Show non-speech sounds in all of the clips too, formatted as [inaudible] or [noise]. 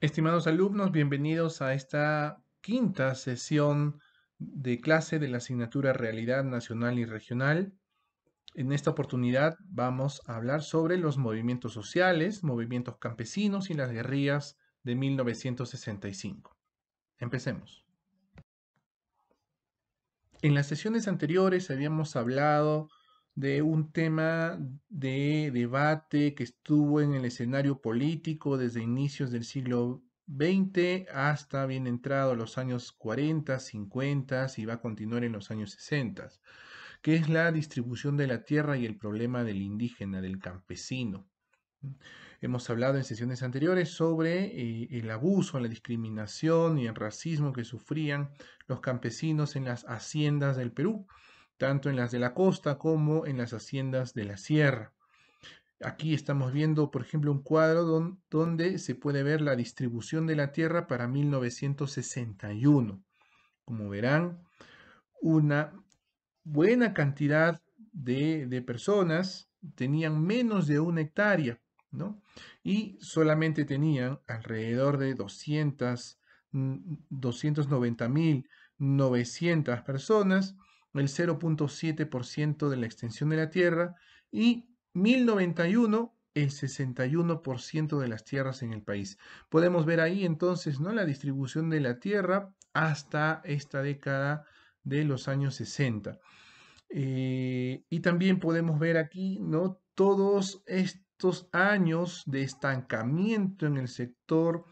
Estimados alumnos, bienvenidos a esta quinta sesión de clase de la asignatura Realidad Nacional y Regional. En esta oportunidad vamos a hablar sobre los movimientos sociales, movimientos campesinos y las guerrillas de 1965. Empecemos. En las sesiones anteriores habíamos hablado de un tema de debate que estuvo en el escenario político desde inicios del siglo XX hasta bien entrado los años 40, 50 y va a continuar en los años 60, que es la distribución de la tierra y el problema del indígena, del campesino. Hemos hablado en sesiones anteriores sobre eh, el abuso, la discriminación y el racismo que sufrían los campesinos en las haciendas del Perú tanto en las de la costa como en las haciendas de la sierra. Aquí estamos viendo, por ejemplo, un cuadro donde se puede ver la distribución de la tierra para 1961. Como verán, una buena cantidad de, de personas tenían menos de una hectárea, ¿no? Y solamente tenían alrededor de 200, 290.900 mm, personas el 0.7% de la extensión de la Tierra y 1091 el 61% de las tierras en el país. Podemos ver ahí entonces ¿no? la distribución de la tierra hasta esta década de los años 60. Eh, y también podemos ver aquí ¿no? todos estos años de estancamiento en el sector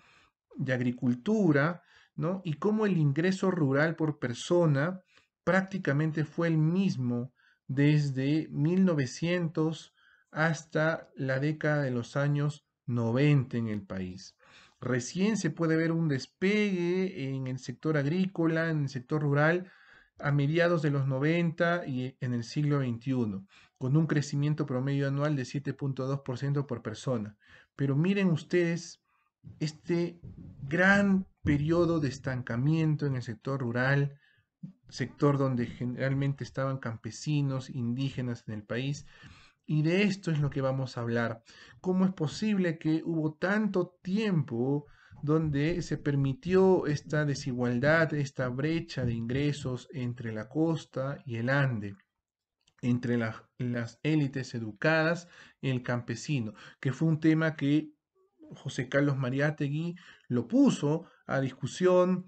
de agricultura ¿no? y cómo el ingreso rural por persona prácticamente fue el mismo desde 1900 hasta la década de los años 90 en el país. Recién se puede ver un despegue en el sector agrícola, en el sector rural, a mediados de los 90 y en el siglo XXI, con un crecimiento promedio anual de 7.2% por persona. Pero miren ustedes este gran periodo de estancamiento en el sector rural, sector donde generalmente estaban campesinos, indígenas en el país. Y de esto es lo que vamos a hablar. ¿Cómo es posible que hubo tanto tiempo donde se permitió esta desigualdad, esta brecha de ingresos entre la costa y el Ande? entre las élites educadas y el campesino, que fue un tema que José Carlos Mariátegui lo puso a discusión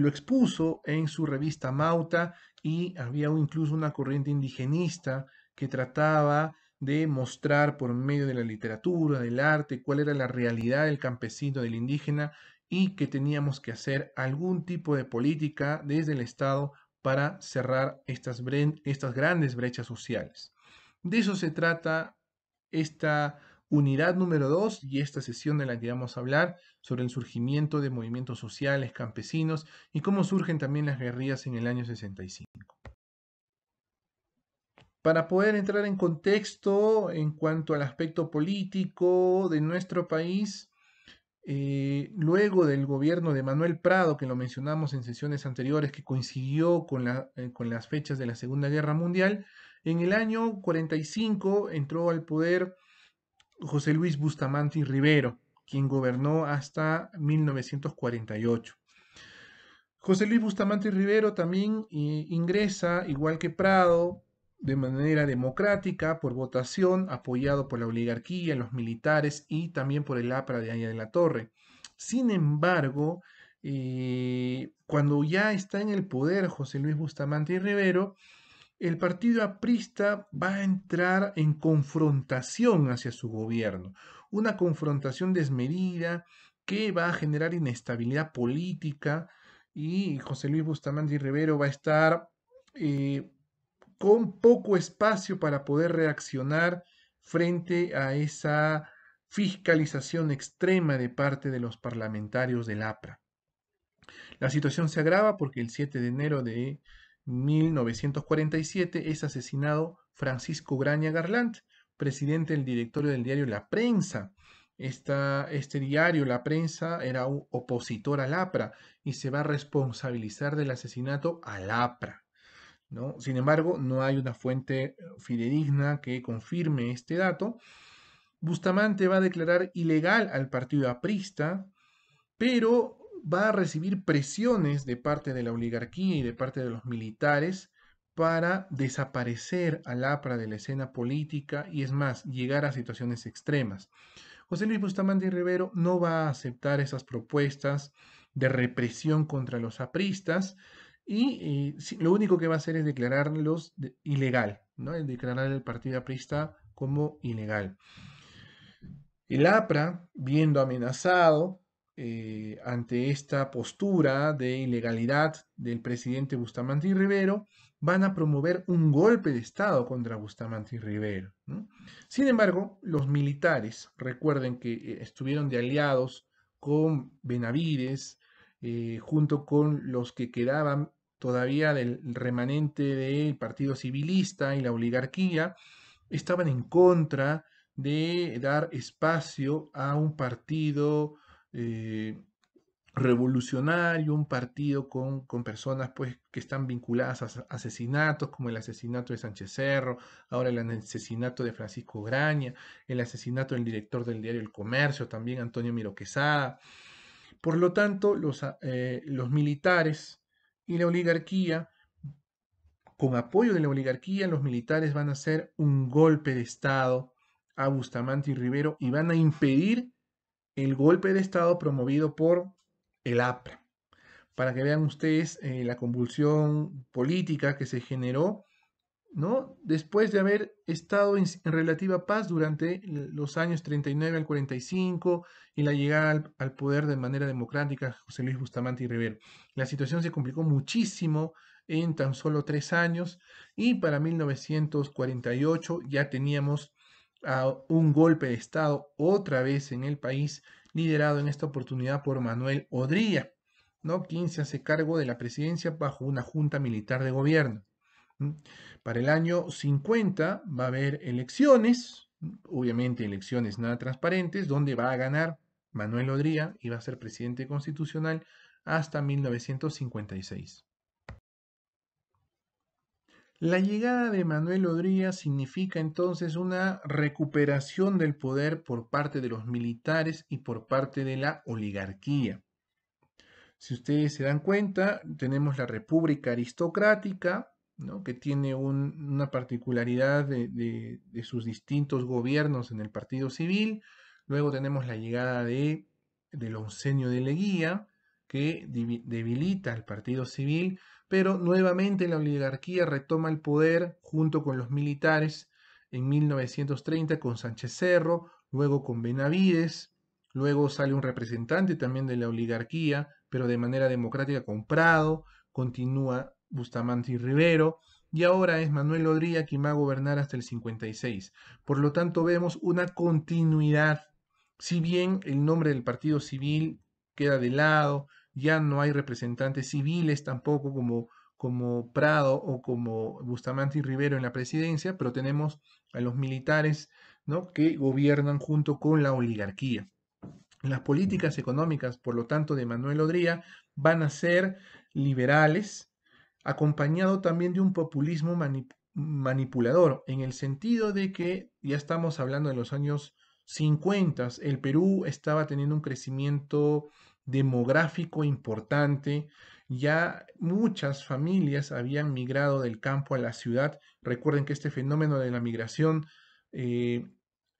lo expuso en su revista Mauta y había incluso una corriente indigenista que trataba de mostrar por medio de la literatura, del arte, cuál era la realidad del campesino, del indígena y que teníamos que hacer algún tipo de política desde el Estado para cerrar estas, estas grandes brechas sociales. De eso se trata esta unidad número 2 y esta sesión de la que vamos a hablar sobre el surgimiento de movimientos sociales campesinos y cómo surgen también las guerrillas en el año 65. Para poder entrar en contexto en cuanto al aspecto político de nuestro país, eh, luego del gobierno de Manuel Prado, que lo mencionamos en sesiones anteriores, que coincidió con, eh, con las fechas de la Segunda Guerra Mundial, en el año 45 entró al poder José Luis Bustamante y Rivero, quien gobernó hasta 1948. José Luis Bustamante y Rivero también eh, ingresa, igual que Prado, de manera democrática, por votación, apoyado por la oligarquía, los militares y también por el APRA de Aya de la Torre. Sin embargo, eh, cuando ya está en el poder José Luis Bustamante y Rivero, el partido aprista va a entrar en confrontación hacia su gobierno, una confrontación desmedida que va a generar inestabilidad política y José Luis Bustamante y Rivero va a estar eh, con poco espacio para poder reaccionar frente a esa fiscalización extrema de parte de los parlamentarios del APRA. La situación se agrava porque el 7 de enero de 1947 es asesinado Francisco Graña Garland, presidente del directorio del diario La Prensa. este diario, La Prensa, era un opositor al APRA y se va a responsabilizar del asesinato a APRA. ¿no? Sin embargo, no hay una fuente eh, fidedigna que confirme este dato. Bustamante va a declarar ilegal al partido aprista, pero va a recibir presiones de parte de la oligarquía y de parte de los militares para desaparecer al APRA de la escena política y es más, llegar a situaciones extremas. José Luis Bustamante y Rivero no va a aceptar esas propuestas de represión contra los apristas y, eh, lo único que va a hacer es declararlos ilegal, ¿no? declarar el partido aprista como ilegal. El APRA, viendo amenazado eh, ante esta postura de ilegalidad del presidente Bustamante y Rivero, van a promover un golpe de Estado contra Bustamante y Rivero. Sin embargo, los militares, recuerden que eh, estuvieron de aliados con Benavides, eh, junto con los que quedaban todavía del remanente del Partido Civilista y la oligarquía, estaban en contra de dar espacio a un partido eh, revolucionario, un partido con, personas pues, que están vinculadas a asesinatos, como el asesinato de Sánchez Cerro, ahora el asesinato de Francisco Graña, el asesinato del director del diario El Comercio, también Antonio Miroquesada. Por lo tanto, los, ah, eh, los militares y la oligarquía, con apoyo de la oligarquía, los militares van a hacer un golpe de Estado a Bustamante y Rivero y van a impedir el golpe de Estado promovido por el APRA. Para que vean ustedes eh, la convulsión política que se generó, ¿no? Después de haber estado en, relativa paz durante los años 39 al 45 y la llegada al, poder de manera democrática José Luis Bustamante y Rivero. La situación se complicó muchísimo en tan solo tres años y para 1948 ya teníamos a un golpe de Estado otra vez en el país, liderado en esta oportunidad por Manuel Odría, ¿no? quien se hace cargo de la presidencia bajo una junta militar de gobierno. Para el año 50 va a haber elecciones, obviamente elecciones nada transparentes, donde va a ganar Manuel Odría y va a ser presidente constitucional hasta 1956. La llegada de Manuel Odría significa entonces una recuperación del poder por parte de los militares y por parte de la oligarquía. Si ustedes se dan cuenta, tenemos la República Aristocrática, que tiene una particularidad de, sus distintos gobiernos en el Partido Civil. Luego tenemos la llegada de del Oncenio de Leguía, que debilita al Partido Civil, pero nuevamente la oligarquía retoma el poder junto con los militares en 1930 con Sánchez Cerro, luego con Benavides, luego sale un representante también de la oligarquía, pero de manera democrática con Prado, continúa Bustamante y Rivero, y ahora es Manuel Odría quien va a gobernar hasta el 56. Por lo tanto, vemos una continuidad. Si bien el nombre del Partido Civil queda de lado, ya no hay representantes civiles tampoco como, como Prado o como Bustamante y Rivero en la presidencia, pero tenemos a los militares ¿no? que gobiernan junto con la oligarquía. Las políticas económicas, por lo tanto, de Manuel Odría van a ser liberales, acompañado también de un populismo manipulador, en el sentido de que ya estamos hablando de los años 50, el Perú estaba teniendo un crecimiento demográfico importante. Ya muchas familias habían migrado del campo a la ciudad. Recuerden que este fenómeno de la migración eh,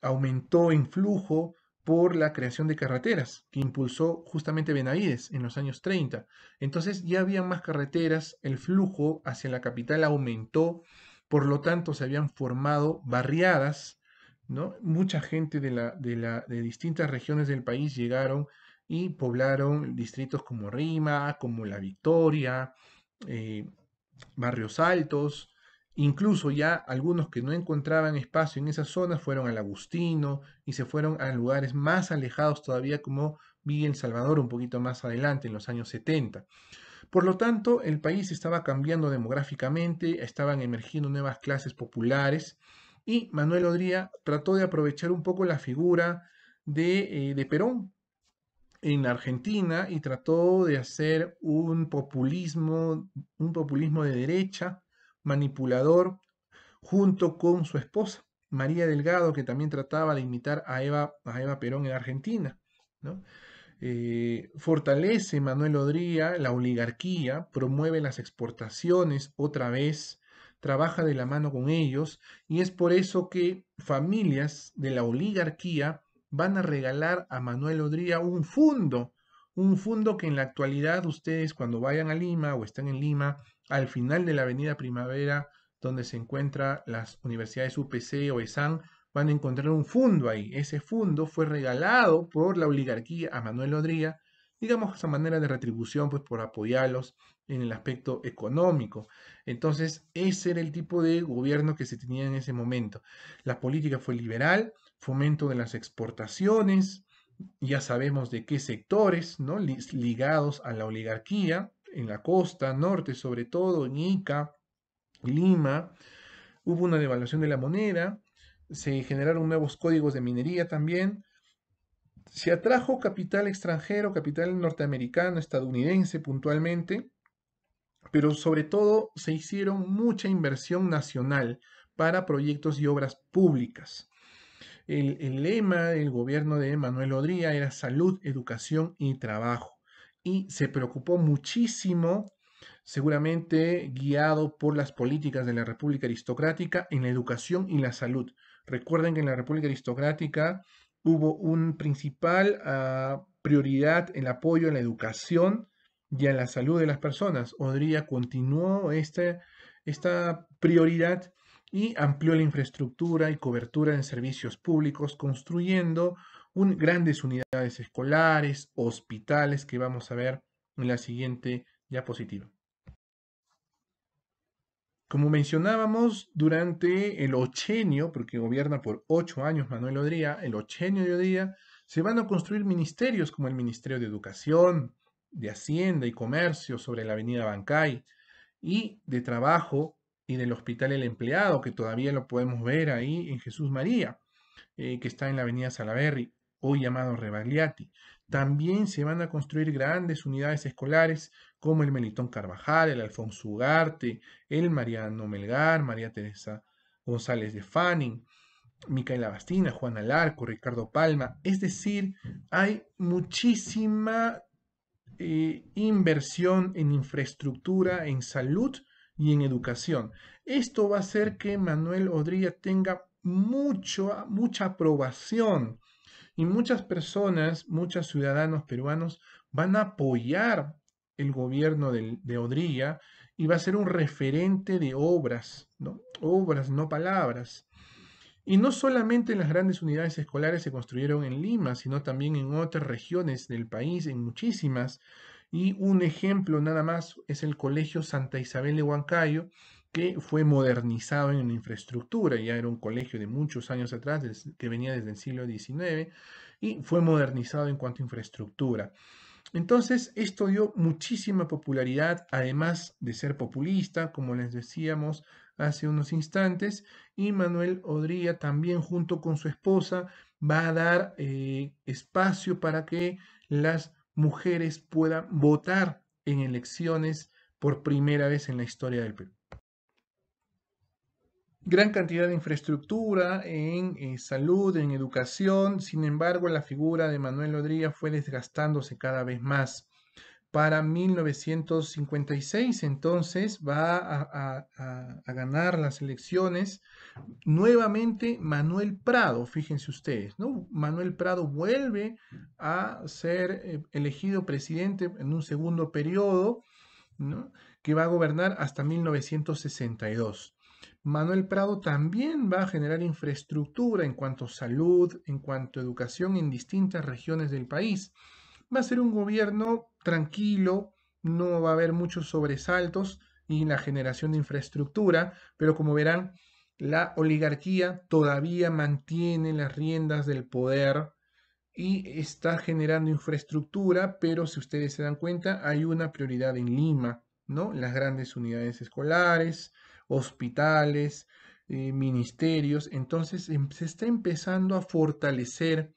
aumentó en flujo por la creación de carreteras que impulsó justamente Benavides en los años 30. Entonces ya había más carreteras, el flujo hacia la capital aumentó, por lo tanto se habían formado barriadas, ¿no? Mucha gente de, la, la, de distintas regiones del país llegaron y poblaron distritos como Rima, como La Victoria, eh, Barrios Altos, incluso ya algunos que no encontraban espacio en esas zonas fueron al Agustino y se fueron a lugares más alejados todavía como Villa El Salvador un poquito más adelante, en los años 70. Por lo tanto, el país estaba cambiando demográficamente, estaban emergiendo nuevas clases populares y Manuel Odría trató de aprovechar un poco la figura de, eh, de Perón en Argentina y trató de hacer un populismo, un populismo de derecha, manipulador, junto con su esposa, María Delgado, que también trataba de imitar a Eva, a Eva Perón en Argentina. Eh, fortalece Manuel Odría la oligarquía, promueve las exportaciones otra vez, trabaja de la mano con ellos y es por eso que familias de la oligarquía van a regalar a Manuel Odría un fondo, un fondo que en la actualidad ustedes cuando vayan a Lima o están en Lima, al final de la Avenida Primavera, donde se encuentran las universidades UPC o ESAN, van a encontrar un fondo ahí. Ese fondo fue regalado por la oligarquía a Manuel Odría, digamos esa manera de retribución, pues por apoyarlos en el aspecto económico. Entonces, ese era el tipo de gobierno que se tenía en ese momento. La política fue liberal, fomento de las exportaciones, ya sabemos de qué sectores, ¿no? Ligados a la oligarquía, en la costa norte sobre todo, en Ica, Lima, hubo una devaluación de la moneda, se generaron nuevos códigos de minería también, se atrajo capital extranjero, capital norteamericano, estadounidense puntualmente, pero sobre todo se hicieron mucha inversión nacional para proyectos y obras públicas. El, lema del gobierno de Manuel Odría era salud, educación y trabajo. Y se preocupó muchísimo seguramente guiado por las políticas de la República Aristocrática en la educación y la salud. Recuerden que en la República Aristocrática hubo un principal ah, prioridad el apoyo a la educación y a la salud de las personas. Odría continuó este, esta prioridad y amplió la infraestructura y cobertura en servicios públicos, construyendo grandes unidades escolares, hospitales que vamos a ver en la siguiente diapositiva. Como mencionábamos, durante el ochenio, porque gobierna por ocho años Manuel Odría, el ochenio de Odría, se van a construir ministerios como el Ministerio de Educación, de Hacienda y Comercio sobre la avenida Bancay y de Trabajo y del Hospital El Empleado, que todavía lo podemos ver ahí en Jesús María, eh, que está en la Avenida Salaberry, hoy llamado Rebagliati. También se van a construir grandes unidades escolares como el Melitón Carvajal, el Alfonso Ugarte, el Mariano Melgar, María Teresa González de Fanning, Micaela Bastina, Juan Alarco, Ricardo Palma. Es decir, hay muchísima eh, inversión en infraestructura, en salud, y en educación. Esto va a hacer que Manuel Odría tenga mucho, mucha aprobación y muchas personas, muchos ciudadanos peruanos van a apoyar el gobierno de, Odría y va a ser un referente de obras, ¿no? obras, no palabras. Y no solamente en las grandes unidades escolares se construyeron en Lima, sino también en otras regiones del país, en muchísimas, y un ejemplo nada más es el Colegio Santa Isabel de Huancayo, que fue modernizado en infraestructura, ya era un colegio de muchos años atrás, que venía desde el siglo XIX, y fue modernizado en cuanto a infraestructura. Entonces, esto dio muchísima popularidad, además de ser populista, como les decíamos hace unos instantes, y Manuel Odría también junto con su esposa va a dar eh, espacio para que las mujeres puedan votar en elecciones por primera vez en la historia del Perú. Gran cantidad de infraestructura en eh, salud, en educación, sin embargo la figura de Manuel Rodríguez fue desgastándose cada vez más para 1956. Entonces va a, ganar las elecciones nuevamente Manuel Prado, fíjense ustedes, ¿no? Manuel Prado vuelve a ser eh, elegido presidente en un segundo periodo, ¿no? que va a gobernar hasta 1962. Manuel Prado también va a generar infraestructura en cuanto a salud, en cuanto a educación en distintas regiones del país va a ser un gobierno tranquilo, no va a haber muchos sobresaltos y la generación de infraestructura, pero como verán, la oligarquía todavía mantiene las riendas del poder y está generando infraestructura, pero si ustedes se dan cuenta, hay una prioridad en Lima, ¿no? Las grandes unidades escolares, hospitales, eh, ministerios, entonces em, se está empezando a fortalecer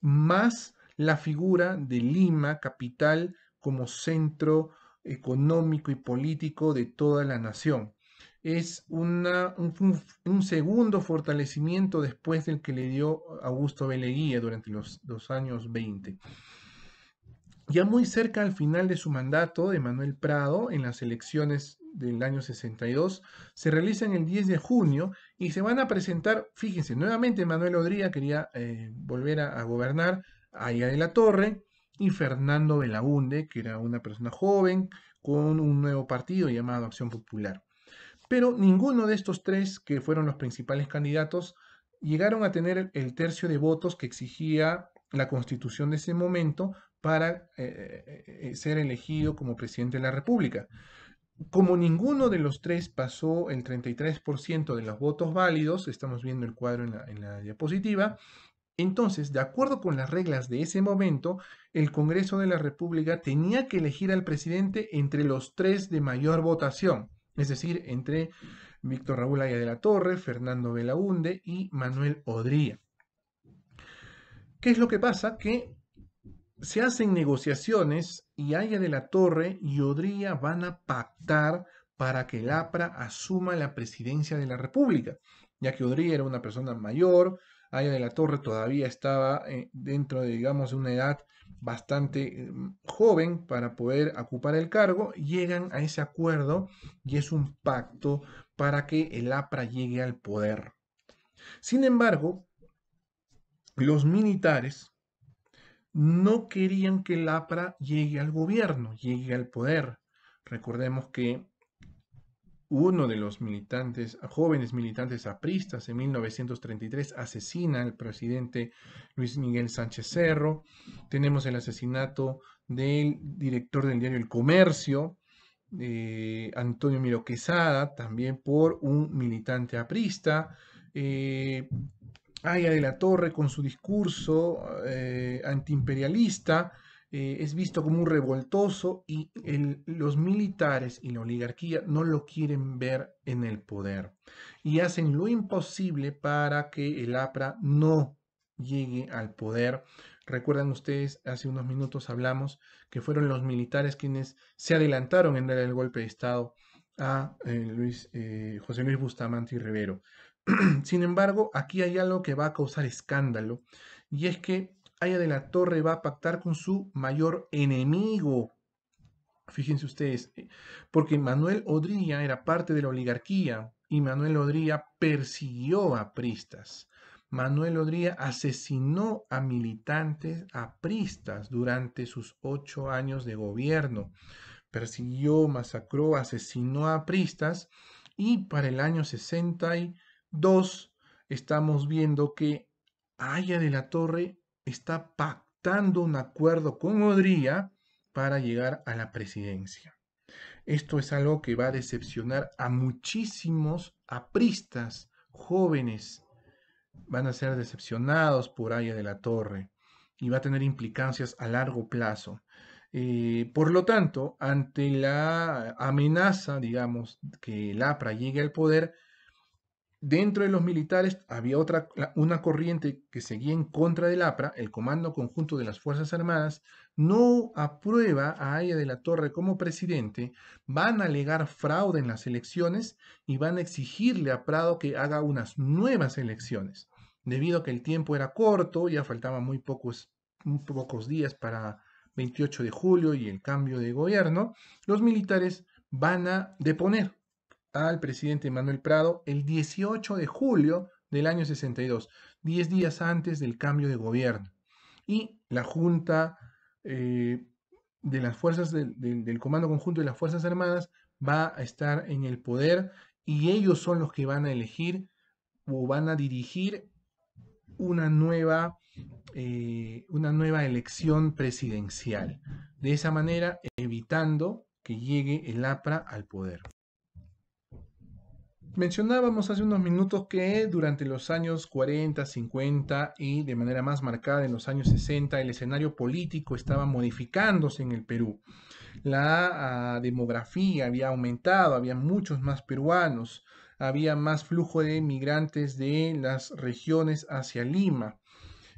más la figura de Lima, capital, como centro económico y político de toda la nación. Es una, un, segundo fortalecimiento después del que le dio Augusto Beleguía durante los, años 20. Ya muy cerca al final de su mandato de Manuel Prado, en las elecciones del año 62, se realizan el 10 de junio y se van a presentar, fíjense, nuevamente Manuel Odría quería eh, volver a gobernar, Aya de la Torre y Fernando Belaunde, que era una persona joven con un nuevo partido llamado Acción Popular. Pero ninguno de estos tres, que fueron los principales candidatos, llegaron a tener el tercio de votos que exigía la constitución de ese momento para eh, eh, eh, ser elegido como presidente de la República. Como ninguno de los tres pasó el 33% de los votos válidos, estamos viendo el cuadro en la diapositiva, entonces, de acuerdo con las reglas de ese momento, el Congreso de la República tenía que elegir al presidente entre los tres de mayor votación, es decir, entre Víctor Raúl Aya de la Torre, Fernando Belaunde y Manuel Odría. ¿Qué es lo que pasa? Que se hacen negociaciones y Aya de la Torre y Odría van a pactar para que Lapra asuma la presidencia de la República, ya que Odría era una persona mayor, Aya de la Torre todavía estaba eh, dentro de, digamos, una edad bastante mm, joven para poder ocupar el cargo, llegan a ese acuerdo y es un pacto para que el APRA llegue al poder. Sin embargo, los militares no querían que el APRA llegue al gobierno, llegue al poder. Recordemos que uno de los militantes, jóvenes militantes apristas en 1933 asesina al presidente Luis Miguel Sánchez Cerro. Tenemos el asesinato del director del diario El Comercio, eh, Antonio Miro Quesada, también por un militante aprista. Eh, Aya de la Torre con su discurso eh, antiimperialista eh, es visto como un revoltoso y los militares y la oligarquía no lo quieren ver en el poder y hacen lo imposible para que el APRA no llegue al poder. Recuerdan ustedes, hace unos minutos hablamos que fueron los militares quienes se adelantaron en dar el golpe de Estado a eh, Luis, eh, José Luis Bustamante y Rivero. [clears throat] Sin embargo, aquí hay algo que va a causar escándalo y es que Aya de la Torre va a pactar con su mayor enemigo. Fíjense ustedes, eh, porque Manuel Odría era parte de la oligarquía y Manuel Odría persiguió a pristas. Manuel Odría asesinó a militantes a pristas, durante sus ocho años de gobierno. Persiguió, masacró, asesinó a pristas y para el año 62 estamos viendo que Aya de la Torre está pactando un acuerdo con Odría para llegar a la presidencia. Esto es algo que va a decepcionar a muchísimos apristas jóvenes. Van a ser decepcionados por Aya de la Torre y va a tener implicancias a largo plazo. Eh, por lo tanto, ante la amenaza, digamos, que el APRA llegue al poder, Dentro de los militares había otra, una corriente que seguía en contra del APRA, el Comando Conjunto de las Fuerzas Armadas, no aprueba a Aya de la Torre como presidente, van a alegar fraude en las elecciones y van a exigirle a Prado que haga unas nuevas elecciones. Debido a que el tiempo era corto, ya faltaban muy pocos, muy pocos días para 28 de julio y el cambio de gobierno, los militares van a deponer al presidente Manuel Prado el 18 de julio del año 62, 10 días antes del cambio de gobierno. Y la Junta eh, de las Fuerzas del Comando Conjunto de las Fuerzas Armadas va a estar en el poder y ellos son los que van a elegir o van a dirigir una nueva, eh, una nueva elección presidencial. De esa manera, evitando que llegue el APRA al poder. Mencionábamos hace unos minutos que durante los años 40, 50 y de manera más marcada en los años 60 el escenario político estaba modificándose en el Perú. La ah, demografía había aumentado, había muchos más peruanos, había más flujo de migrantes de las regiones hacia Lima,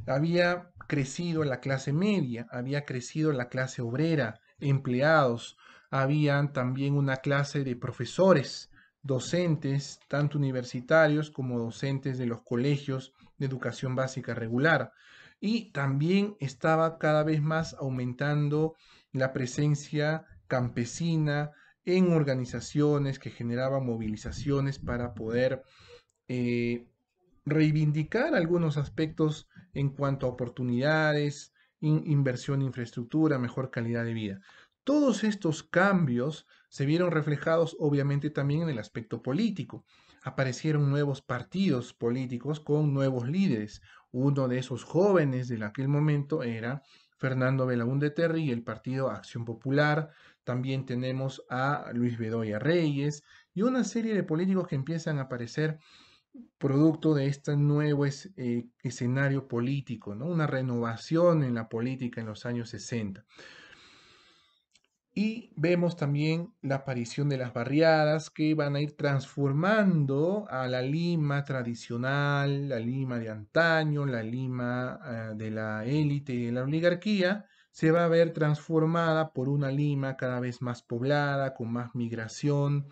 había crecido la clase media, había crecido la clase obrera, empleados, había también una clase de profesores docentes, tanto universitarios como docentes de los colegios de educación básica regular. Y también estaba cada vez más aumentando la presencia campesina en organizaciones que generaban movilizaciones para poder eh, reivindicar algunos aspectos en cuanto a oportunidades, inversión inversión, infraestructura, mejor calidad de vida. Todos estos cambios se vieron reflejados obviamente también en el aspecto político. Aparecieron nuevos partidos políticos con nuevos líderes. Uno de esos jóvenes de aquel momento era Fernando Belaúnde Terry y el Partido Acción Popular. También tenemos a Luis Bedoya Reyes y una serie de políticos que empiezan a aparecer producto de este nuevo eh, escenario político, ¿no? una renovación en la política en los años 60. Y vemos también la aparición de las barriadas que van a ir transformando a la Lima tradicional, la Lima de antaño, la Lima ah, de la élite y de la oligarquía, se va a ver transformada por una Lima cada vez más poblada, con más migración,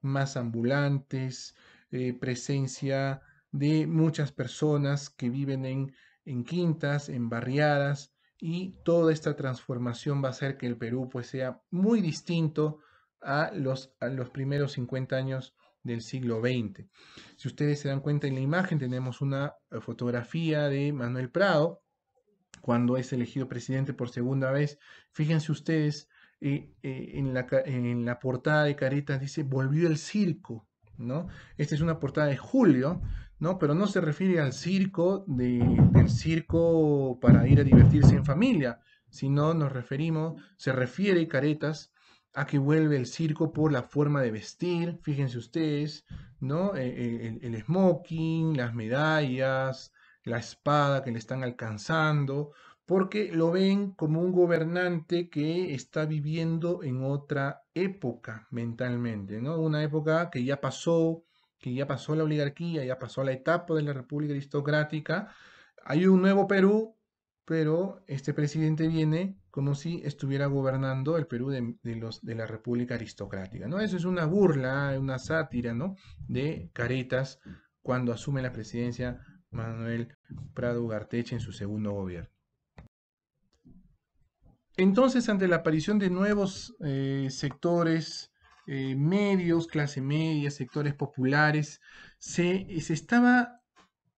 más ambulantes, eh, presencia de muchas personas que viven en, en quintas, en barriadas, y toda esta transformación va a hacer que el Perú pues, sea muy distinto a los, los primeros 50 años del siglo XX. Si ustedes se dan cuenta en la imagen tenemos una eh, fotografía de Manuel Prado cuando es elegido presidente por segunda vez. Fíjense ustedes eh, eh, en, la, en la portada de Caretas dice volvió el circo, esta es una portada de julio, ¿no? Pero no se refiere al circo del circo para ir a divertirse en familia, sino nos referimos, se refiere Caretas a que vuelve el circo por la forma de vestir, fíjense ustedes, ¿no? E, e, el smoking, las medallas, la espada que le están alcanzando, porque lo ven como un gobernante que está viviendo en otra época mentalmente, ¿no? Una época que ya pasó, que ya pasó la oligarquía, ya pasó la etapa de la República Aristocrática. Hay un nuevo Perú, pero este presidente viene como si estuviera gobernando el Perú de, la República Aristocrática, ¿no? Eso es una burla, una sátira, ¿no? De Caretas cuando asume la presidencia Manuel Prado Ugarteche en su segundo gobierno. Entonces, ante la aparición de nuevos eh, sectores, eh, medios, clase media, sectores populares, se, estaba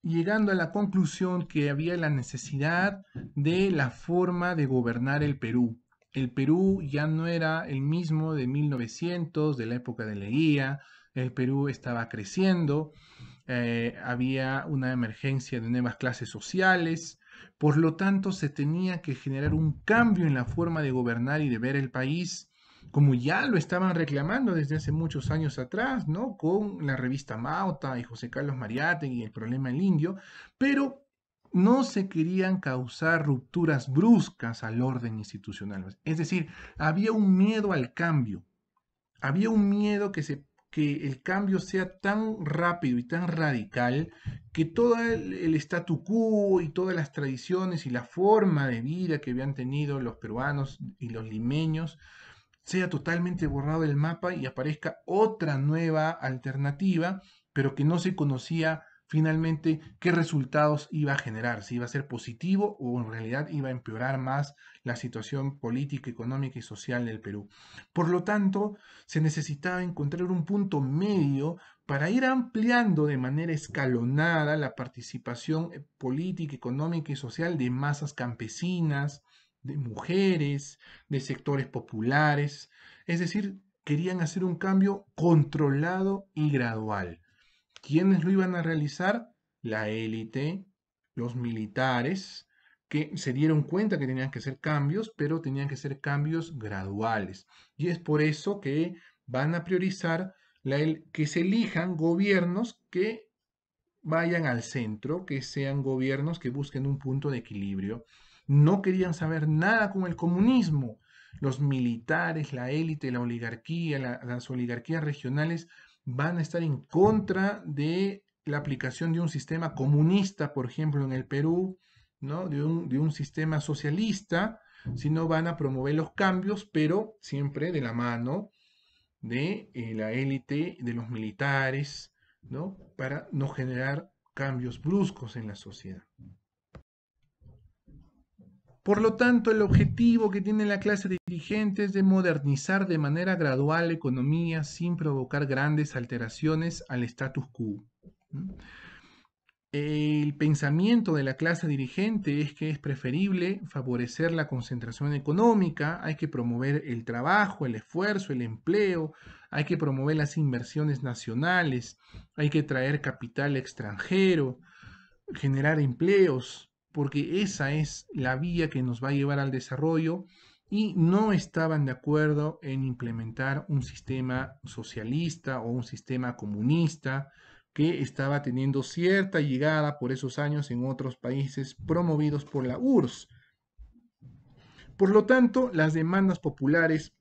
llegando a la conclusión que había la necesidad de la forma de gobernar el Perú. El Perú ya no era el mismo de 1900, de la época de Leguía, el Perú estaba creciendo, eh, había una emergencia de nuevas clases sociales, por lo tanto, se tenía que generar un cambio en la forma de gobernar y de ver el país, como ya lo estaban reclamando desde hace muchos años atrás, ¿no? Con la revista Mauta y José Carlos Mariate y el problema del indio, pero no se querían causar rupturas bruscas al orden institucional. Es decir, había un miedo al cambio, había un miedo que se que el cambio sea tan rápido y tan radical que todo el, statu quo y todas las tradiciones y la forma de vida que habían tenido los peruanos y los limeños sea totalmente borrado del mapa y aparezca otra nueva alternativa, pero que no se conocía finalmente qué resultados iba a generar, si iba a ser positivo o en realidad iba a empeorar más la situación política, económica y social del Perú. Por lo tanto, se necesitaba encontrar un punto medio para ir ampliando de manera escalonada la participación eh, política, económica y social de masas campesinas, de mujeres, de sectores populares, es decir, querían hacer un cambio controlado y gradual. ¿Quiénes lo iban a realizar? La élite, los militares, que se dieron cuenta que tenían que hacer cambios, pero tenían que ser cambios graduales. Y es por eso que van a priorizar que se elijan gobiernos que vayan al centro, que sean gobiernos que busquen un punto de equilibrio. No querían saber nada con el comunismo. Los militares, la élite, la oligarquía, las oligarquías regionales van a estar en contra de la aplicación de un sistema comunista, por ejemplo, en el Perú, de, un, sistema socialista, sino van a promover los cambios, pero siempre de la mano de eh, la élite, de los militares, para no generar cambios bruscos en la sociedad. Por lo tanto, el objetivo que tiene la clase dirigente es de modernizar de manera gradual la economía sin provocar grandes alteraciones al status quo. El pensamiento de la clase dirigente es que es preferible favorecer la concentración económica, hay que promover el trabajo, el esfuerzo, el empleo, hay que promover las inversiones nacionales, hay que traer capital extranjero, generar empleos, porque esa es la vía que nos va a llevar al desarrollo y no estaban de acuerdo en implementar un sistema socialista o un sistema comunista que estaba teniendo cierta llegada por esos años en otros países promovidos por la URSS. Por lo tanto, las demandas populares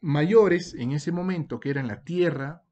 mayores en ese momento, que eran la tierra,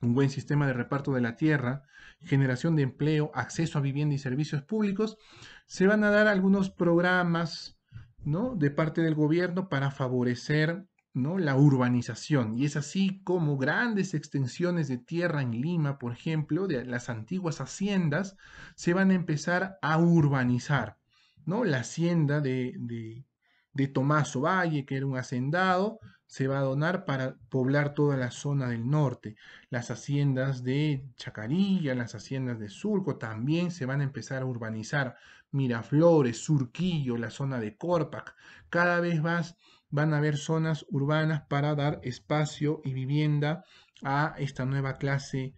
un buen sistema de reparto de la tierra, generación de empleo, acceso a vivienda y servicios públicos, se van a dar algunos programas ¿no? de parte del gobierno para favorecer ¿no? la urbanización. Y es así como grandes extensiones de tierra en Lima, por ejemplo, de las antiguas haciendas, se van a empezar a urbanizar. ¿no? La hacienda de, de, de Tomaso Valle, que era un hacendado, se va a donar para poblar toda la zona del norte. Las haciendas de Chacarilla, las haciendas de Surco también se van a empezar a urbanizar. Miraflores, Surquillo, la zona de Corpac. Cada vez más van a haber zonas urbanas para dar espacio y vivienda a esta nueva clase,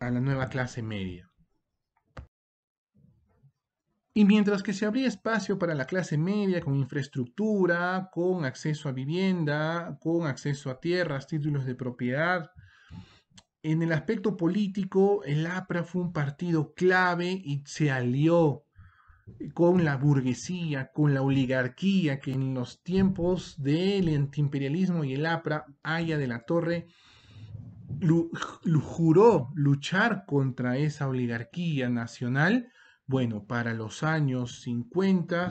a la nueva clase media. Y mientras que se abría espacio para la clase media con infraestructura, con acceso a vivienda, con acceso a tierras, títulos de propiedad, en el aspecto político, el APRA fue un partido clave y se alió con la burguesía, con la oligarquía, que en los tiempos del antiimperialismo y el APRA, Aya de la Torre juró luchar contra esa oligarquía nacional bueno, para los años 50,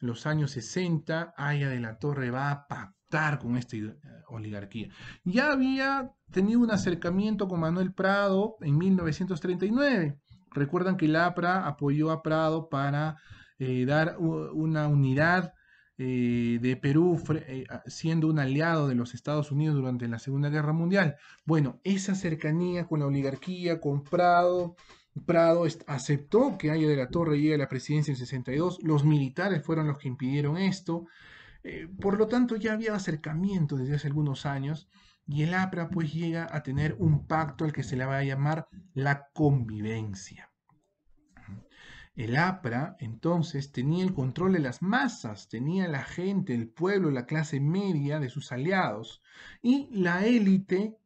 los años 60, Aya de la Torre va a pactar con esta eh, oligarquía. Ya había tenido un acercamiento con Manuel Prado en 1939. Recuerdan que Lapra apoyó a Prado para eh, dar una unidad eh, de Perú siendo un aliado de los Estados Unidos durante la Segunda Guerra Mundial. Bueno, esa cercanía con la oligarquía, con Prado, Prado aceptó que Aya de la Torre llegue a la presidencia en 62, los militares fueron los que impidieron esto, eh, por lo tanto ya había acercamiento desde hace algunos años y el APRA pues llega a tener un pacto al que se le va a llamar la convivencia. El APRA entonces tenía el control de las masas, tenía la gente, el pueblo, la clase media de sus aliados y la élite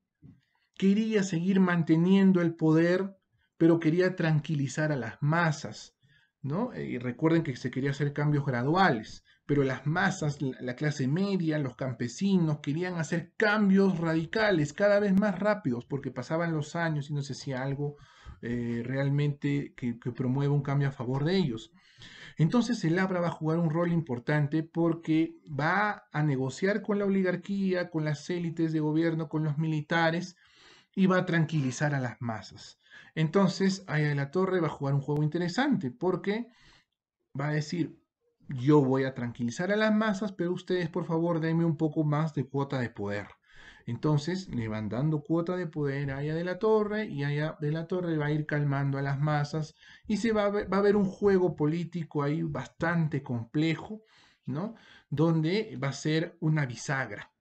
quería seguir manteniendo el poder pero quería tranquilizar a las masas, ¿no? Y eh, recuerden que se quería hacer cambios graduales, pero las masas, la clase media, los campesinos, querían hacer cambios radicales, cada vez más rápidos, porque pasaban los años y no se hacía algo eh, realmente que, que promueva un cambio a favor de ellos. Entonces el ABRA va a jugar un rol importante porque va a negociar con la oligarquía, con las élites de gobierno, con los militares, y va a tranquilizar a las masas. Entonces, Aya de la Torre va a jugar un juego interesante porque va a decir, yo voy a tranquilizar a las masas, pero ustedes por favor denme un poco más de cuota de poder. Entonces le van dando cuota de poder a Aya de la Torre y Aya de la Torre va a ir calmando a las masas y se va a ver, va a haber un juego político ahí bastante complejo, ¿no? Donde va a ser una bisagra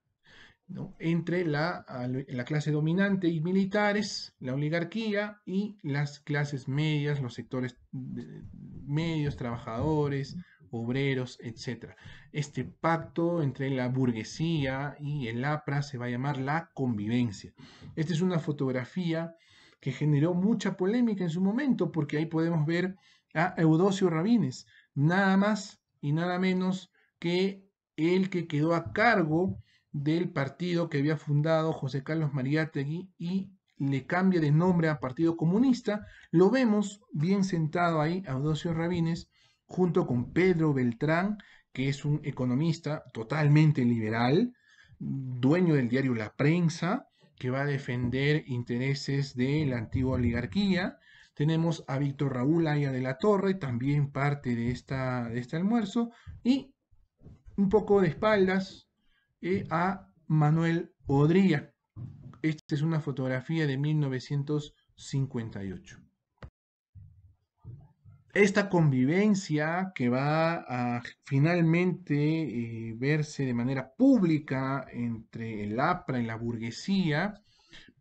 entre la, la, clase dominante y militares, la oligarquía y las clases medias, los sectores medios, trabajadores, obreros, etc. Este pacto entre la burguesía y el APRA se va a llamar la convivencia. Esta es una fotografía que generó mucha polémica en su momento porque ahí podemos ver a Eudocio Rabines, nada más y nada menos que el que quedó a cargo del partido que había fundado José Carlos Mariátegui y le cambia de nombre a Partido Comunista, lo vemos bien sentado ahí, Audocio Rabines, junto con Pedro Beltrán, que es un economista totalmente liberal, dueño del diario La Prensa, que va a defender intereses de la antigua oligarquía. Tenemos a Víctor Raúl Aya de la Torre, también parte de, esta, de este almuerzo, y un poco de espaldas, a Manuel Odría. Esta es una fotografía de 1958. Esta convivencia que va a finalmente eh, verse de manera pública entre el APRA y la burguesía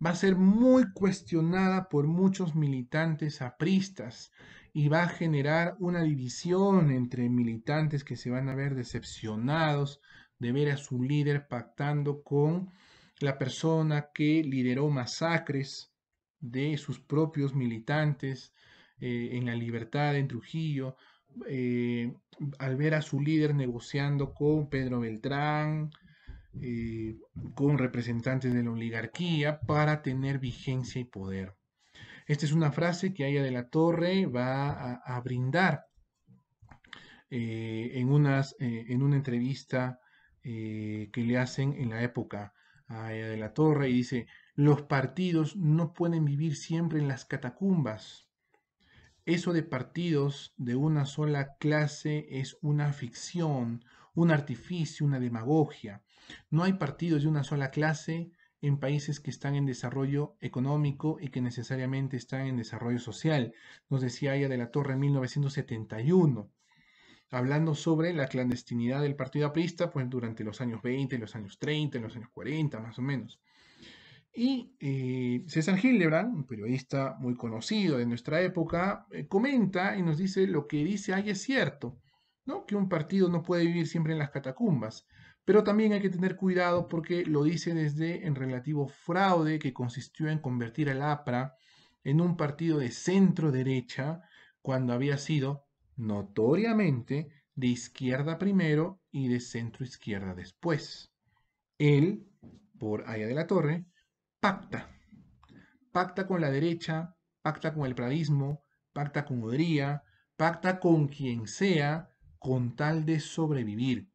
va a ser muy cuestionada por muchos militantes apristas y va a generar una división entre militantes que se van a ver decepcionados de ver a su líder pactando con la persona que lideró masacres de sus propios militantes eh, en la libertad en Trujillo, eh, al ver a su líder negociando con Pedro Beltrán, eh, con representantes de la oligarquía para tener vigencia y poder. Esta es una frase que Aya de la Torre va a, brindar en, unas, en una entrevista eh, que le hacen en la época a de la Torre y dice, los partidos no pueden vivir siempre en las catacumbas. Eso de partidos de una sola clase es una ficción, un artificio, una demagogia. No hay partidos de una sola clase en países que están en desarrollo económico y que necesariamente están en desarrollo social. Nos decía Aya de la Torre en 1971 hablando sobre la clandestinidad del partido aprista pues, durante los años 20, los años 30, los años 40, más o menos. Y eh, César Hildebrand, un periodista muy conocido de nuestra época, eh, comenta y nos dice lo que dice ahí es cierto, ¿no? que un partido no puede vivir siempre en las catacumbas, pero también hay que tener cuidado porque lo dice desde en relativo fraude que consistió en convertir al APRA en un partido de centro derecha cuando había sido notoriamente de izquierda primero y de centro izquierda después. Él, por Aya de la Torre, pacta. Pacta con la derecha, pacta con el pradismo pacta con Odría, pacta con quien sea con tal de sobrevivir.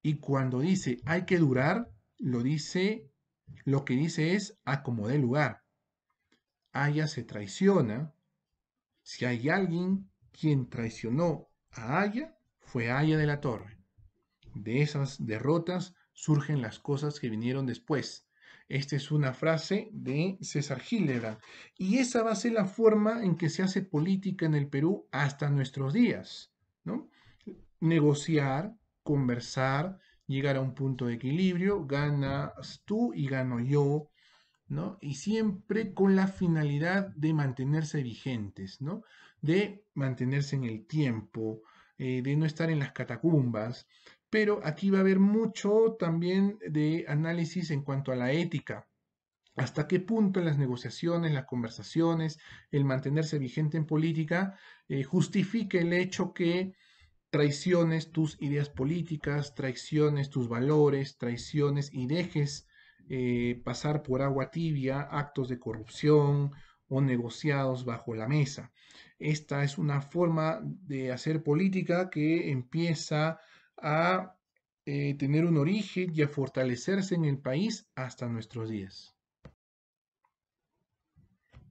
Y cuando dice hay que durar, lo dice, lo que dice es acomodé lugar. Aya se traiciona. Si hay alguien quien traicionó a Aya fue Aya de la Torre. De esas derrotas surgen las cosas que vinieron después. Esta es una frase de César Gilera. Y esa va a ser la forma en que se hace política en el Perú hasta nuestros días. ¿no? Negociar, conversar, llegar a un punto de equilibrio, ganas tú y gano yo, ¿no? Y siempre con la finalidad de mantenerse vigentes, ¿no? de mantenerse en el tiempo, eh, de no estar en las catacumbas, pero aquí va a haber mucho también de análisis en cuanto a la ética. ¿Hasta qué punto las negociaciones, las conversaciones, el mantenerse vigente en política eh, justifique el hecho que traiciones tus ideas políticas, traiciones tus valores, traiciones y dejes eh, pasar por agua tibia actos de corrupción o negociados bajo la mesa. Esta es una forma de hacer política que empieza a eh, tener un origen y a fortalecerse en el país hasta nuestros días.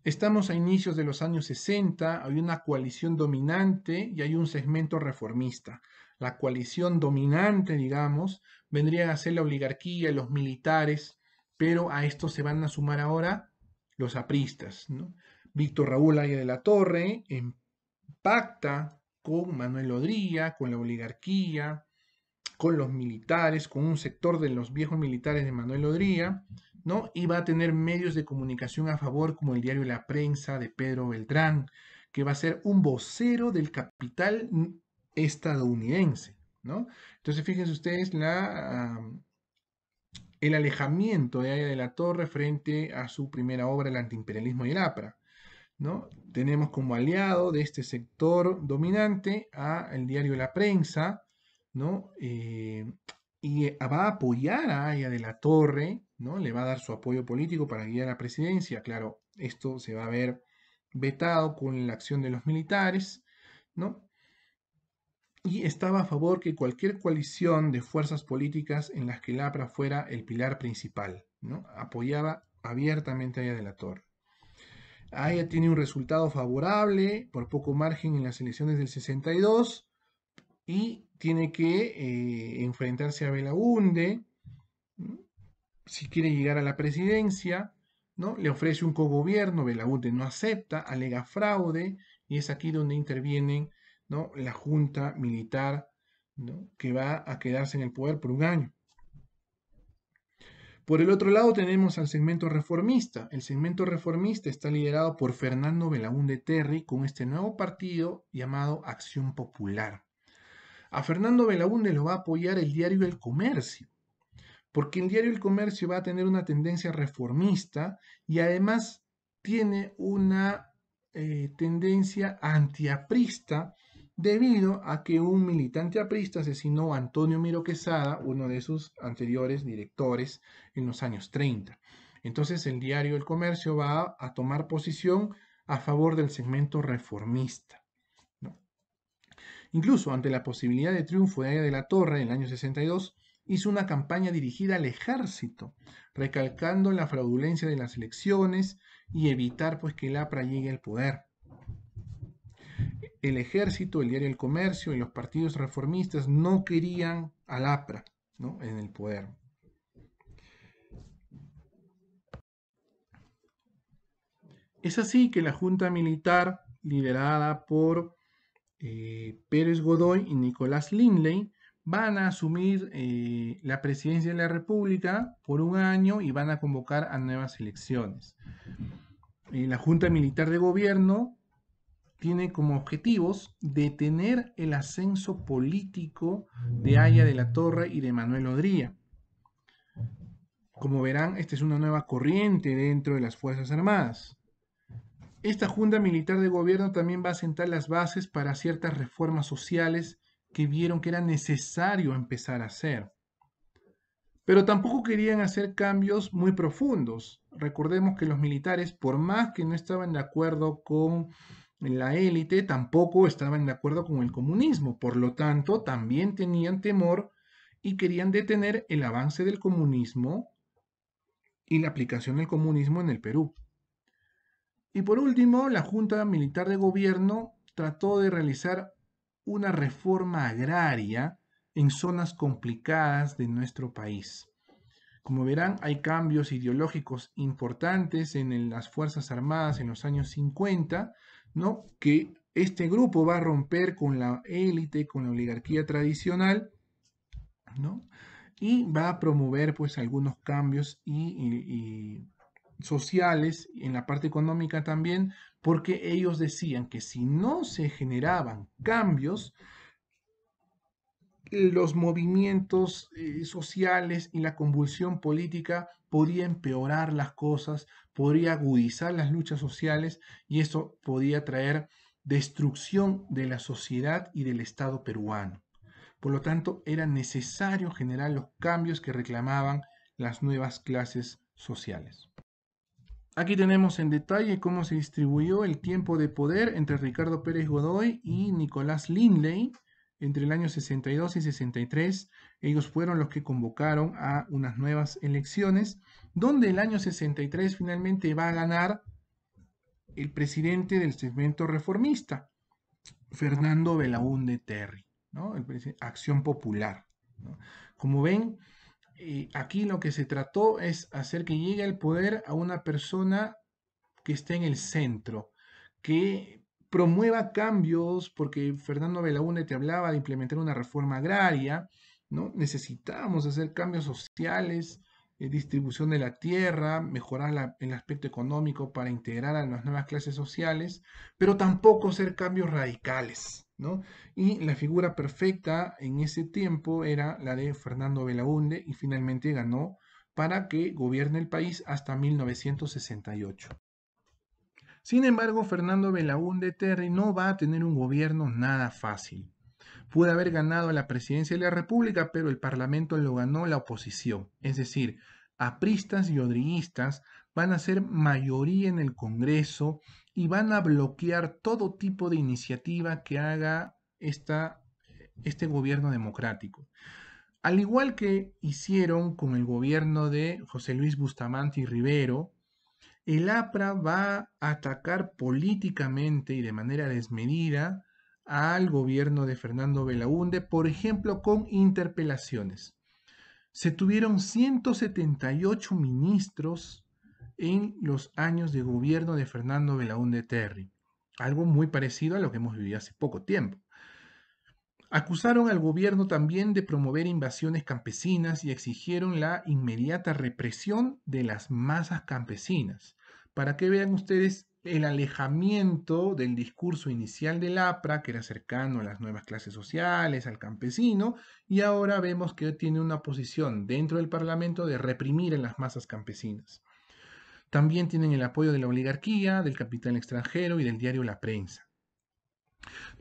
Estamos a inicios de los años 60, hay una coalición dominante y hay un segmento reformista. La coalición dominante, digamos, vendría a ser la oligarquía, los militares, pero a esto se van a sumar ahora los apristas. ¿no? Víctor Raúl Aya de la Torre pacta con Manuel Odría, con la oligarquía, con los militares, con un sector de los viejos militares de Manuel Odría, ¿no? Y va a tener medios de comunicación a favor, como el diario La Prensa de Pedro Beltrán, que va a ser un vocero del capital estadounidense, ¿no? Entonces, fíjense ustedes la, el alejamiento de Aya de la Torre frente a su primera obra, El antiimperialismo y el APRA. Tenemos como aliado de este sector dominante al diario La Prensa, ¿no? Eh, y va a apoyar a Aya de la Torre, ¿no? Le va a dar su apoyo político para guiar a la presidencia. Claro, esto se va a ver vetado con la acción de los militares, ¿no? Y estaba a favor que cualquier coalición de fuerzas políticas en las que Lapra fuera el pilar principal, ¿no? Apoyaba abiertamente a Aya de la Torre. Aya tiene un resultado favorable por poco margen en las elecciones del 62 y tiene que eh, enfrentarse a Belaunde si quiere llegar a la presidencia. ¿no? Le ofrece un cogobierno, Belaunde no acepta, alega fraude y es aquí donde intervienen ¿no? la junta militar que va a quedarse en el poder por un año. Por el otro lado tenemos al segmento reformista. El segmento reformista está liderado por Fernando Belaúnde Terry con este nuevo partido llamado Acción Popular. A Fernando Belaúnde lo va a apoyar el diario El Comercio, porque el diario El Comercio va a tener una tendencia reformista y además tiene una eh, tendencia antiaprista debido a que un militante aprista asesinó a Antonio Miro Quesada, uno de sus anteriores directores, en los años 30. Entonces el diario El Comercio va a tomar posición a favor del segmento reformista. Incluso ante la posibilidad de triunfo de Aya de la Torre en el año 62, hizo una campaña dirigida al ejército, recalcando la fraudulencia de las elecciones y evitar pues, que el APRA llegue al poder el ejército, el diario El Comercio y los partidos reformistas no querían al APRA en el poder. Es así que la Junta Militar, liderada por eh, Pérez Godoy y Nicolás Lindley, van a asumir eh, la presidencia de la República por un año y van a convocar a nuevas elecciones. Eh, la Junta Militar de Gobierno tiene como objetivos detener el ascenso político de mm. Aya de la Torre y de Manuel Odría. Como verán, esta es una nueva corriente dentro de las Fuerzas Armadas. Esta Junta Militar de Gobierno también va a sentar las bases para ciertas reformas sociales que vieron que era necesario empezar a hacer. Pero tampoco querían hacer cambios muy profundos. Recordemos que los militares, por más que no estaban de acuerdo con la élite tampoco estaban de acuerdo con el comunismo, por lo tanto también tenían temor y querían detener el avance del comunismo y la aplicación del comunismo en el Perú. Y por último, la Junta Militar de Gobierno trató de realizar una reforma agraria en zonas complicadas de nuestro país. Como verán, hay cambios ideológicos importantes en las Fuerzas Armadas en los años 50 que este grupo va a romper con la élite, con la oligarquía tradicional, ¿no? y va a promover pues algunos cambios sociales en la parte económica también, porque ellos decían que si no se generaban cambios, los movimientos eh, sociales y la convulsión política Podía empeorar las cosas, podría agudizar las luchas sociales y eso podía traer destrucción de la sociedad y del Estado peruano. Por lo tanto, era necesario generar los cambios que reclamaban las nuevas clases sociales. Aquí tenemos en detalle cómo se distribuyó el tiempo de poder entre Ricardo Pérez Godoy y Nicolás Lindley, entre el año 62 y 63, ellos fueron los que convocaron a unas nuevas elecciones, donde el año 63 finalmente va a ganar el presidente del segmento reformista, Fernando Belaúnde Terry, ¿no? Acción Popular. Como ven, eh, aquí lo que se trató es hacer que llegue el poder a una persona que esté en el centro, que promueva cambios, porque Fernando Belaúne te hablaba de implementar una reforma agraria, ¿no? Necesitamos hacer cambios sociales, eh, distribución de la tierra, mejorar el aspecto económico para integrar a las nuevas clases sociales, pero tampoco hacer cambios radicales, ¿no? Y la figura perfecta en ese tiempo era la de Fernando Belaúnde y finalmente ganó para que gobierne el país hasta 1968. Sin embargo, Fernando Belaúnde Terry no va a tener un gobierno nada fácil. Pudo haber ganado la presidencia de la República, pero el Parlamento lo ganó la oposición. Es decir, apristas y odriguistas van a ser mayoría en el Congreso y van a bloquear todo tipo de iniciativa que haga esta, este gobierno democrático. Al igual que hicieron con el gobierno de José Luis Bustamante y Rivero, el APRA va a atacar políticamente y de manera desmedida al gobierno de Fernando Belaunde, por ejemplo, con interpelaciones. Se tuvieron 178 ministros en los años de gobierno de Fernando Belaunde Terry, algo muy parecido a lo que hemos vivido hace poco tiempo. Acusaron al gobierno también de promover invasiones campesinas y exigieron la inmediata represión de las masas campesinas para que vean ustedes el alejamiento del discurso inicial del APRA, que era cercano a las nuevas clases sociales, al campesino, y ahora vemos que tiene una posición dentro del Parlamento de reprimir en las masas campesinas. También tienen el apoyo de la oligarquía, del capital extranjero y del diario La Prensa.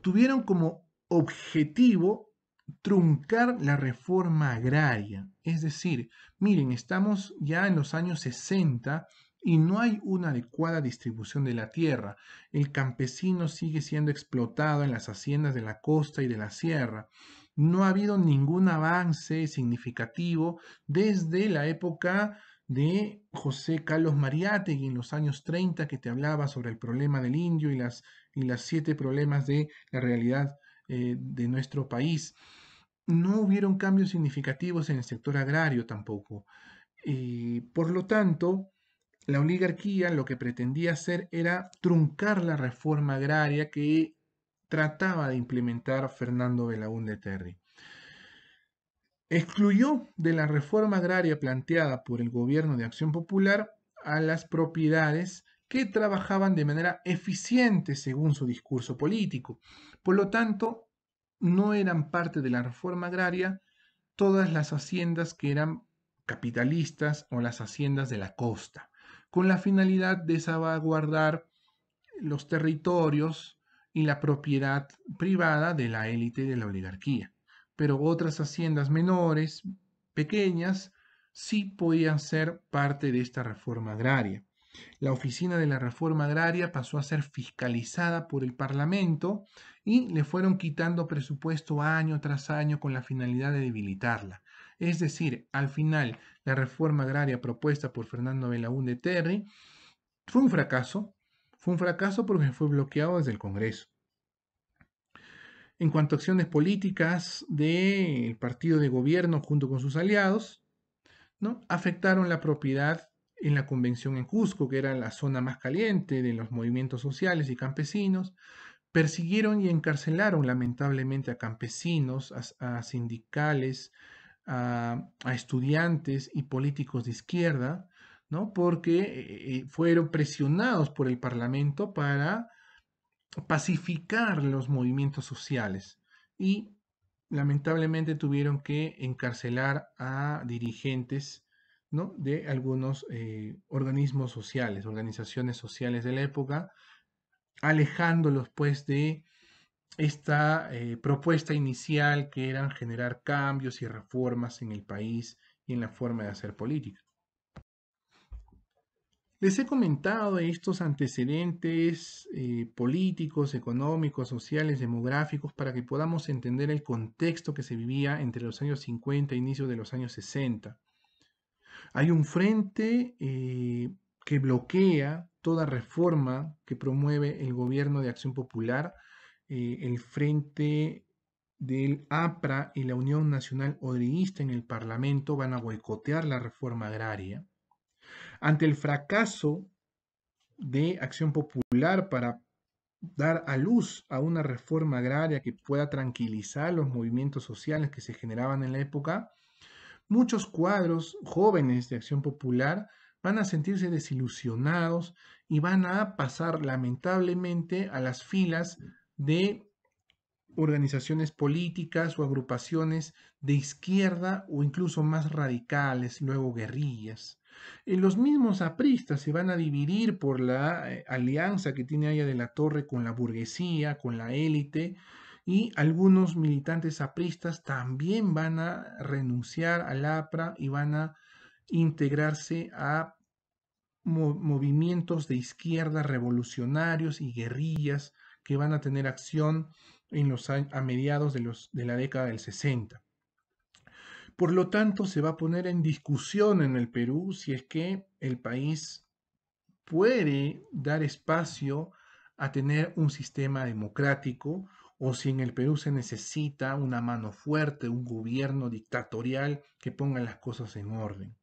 Tuvieron como objetivo truncar la reforma agraria. Es decir, miren, estamos ya en los años 60 y no hay una adecuada distribución de la tierra. El campesino sigue siendo explotado en las haciendas de la costa y de la sierra. No ha habido ningún avance significativo desde la época de José Carlos Mariátegui en los años 30 que te hablaba sobre el problema del indio y las, y las siete problemas de la realidad eh, de nuestro país. No hubieron cambios significativos en el sector agrario tampoco. y eh, por lo tanto, la oligarquía lo que pretendía hacer era truncar la reforma agraria que trataba de implementar Fernando Belaúnde Terry. Excluyó de la reforma agraria planteada por el gobierno de Acción Popular a las propiedades que trabajaban de manera eficiente según su discurso político. Por lo tanto, no eran parte de la reforma agraria todas las haciendas que eran capitalistas o las haciendas de la costa con la finalidad de salvaguardar los territorios y la propiedad privada de la élite de la oligarquía. Pero otras haciendas menores, pequeñas, sí podían ser parte de esta reforma agraria. La oficina de la reforma agraria pasó a ser fiscalizada por el Parlamento y le fueron quitando presupuesto año tras año con la finalidad de debilitarla. Es decir, al final, la reforma agraria propuesta por Fernando de Terry fue un fracaso. Fue un fracaso porque fue bloqueado desde el Congreso. En cuanto a acciones políticas del partido de gobierno junto con sus aliados, ¿no? afectaron la propiedad en la convención en Cusco, que era la zona más caliente de los movimientos sociales y campesinos, persiguieron y encarcelaron lamentablemente a campesinos, a sindicales, a, estudiantes y políticos de izquierda, ¿no? Porque eh, eh, fueron presionados por el Parlamento para pacificar los movimientos sociales y lamentablemente tuvieron que encarcelar a dirigentes ¿no? de algunos eh, organismos sociales, organizaciones sociales de la época, alejándolos pues de esta eh, propuesta inicial que eran generar cambios y reformas en el país y en la forma de hacer política. Les he comentado estos antecedentes eh, políticos, económicos, sociales, demográficos, para que podamos entender el contexto que se vivía entre los años 50 e inicios de los años 60. Hay un frente eh, que bloquea toda reforma que promueve el gobierno de acción popular eh, el Frente del APRA y la Unión Nacional Odriguista en el Parlamento van a boicotear la reforma agraria. Ante el fracaso de Acción Popular para dar a luz a una reforma agraria que pueda tranquilizar los movimientos sociales que se generaban en la época, muchos cuadros jóvenes de Acción Popular van a sentirse desilusionados y van a pasar lamentablemente a las filas de organizaciones políticas o agrupaciones de izquierda o incluso más radicales, luego guerrillas. En eh, los mismos apristas se van a dividir por la eh, alianza que tiene allá de la Torre con la burguesía, con la élite, y algunos militantes apristas también van a renunciar al APRA y van a integrarse a movimientos de izquierda revolucionarios y guerrillas que van a tener acción en los, a mediados de, de la década del 60. Por lo tanto, se va a poner en discusión en el Perú si es que el país puede dar espacio a tener un sistema democrático o si en el Perú se necesita una mano fuerte, un gobierno dictatorial que ponga las cosas en orden.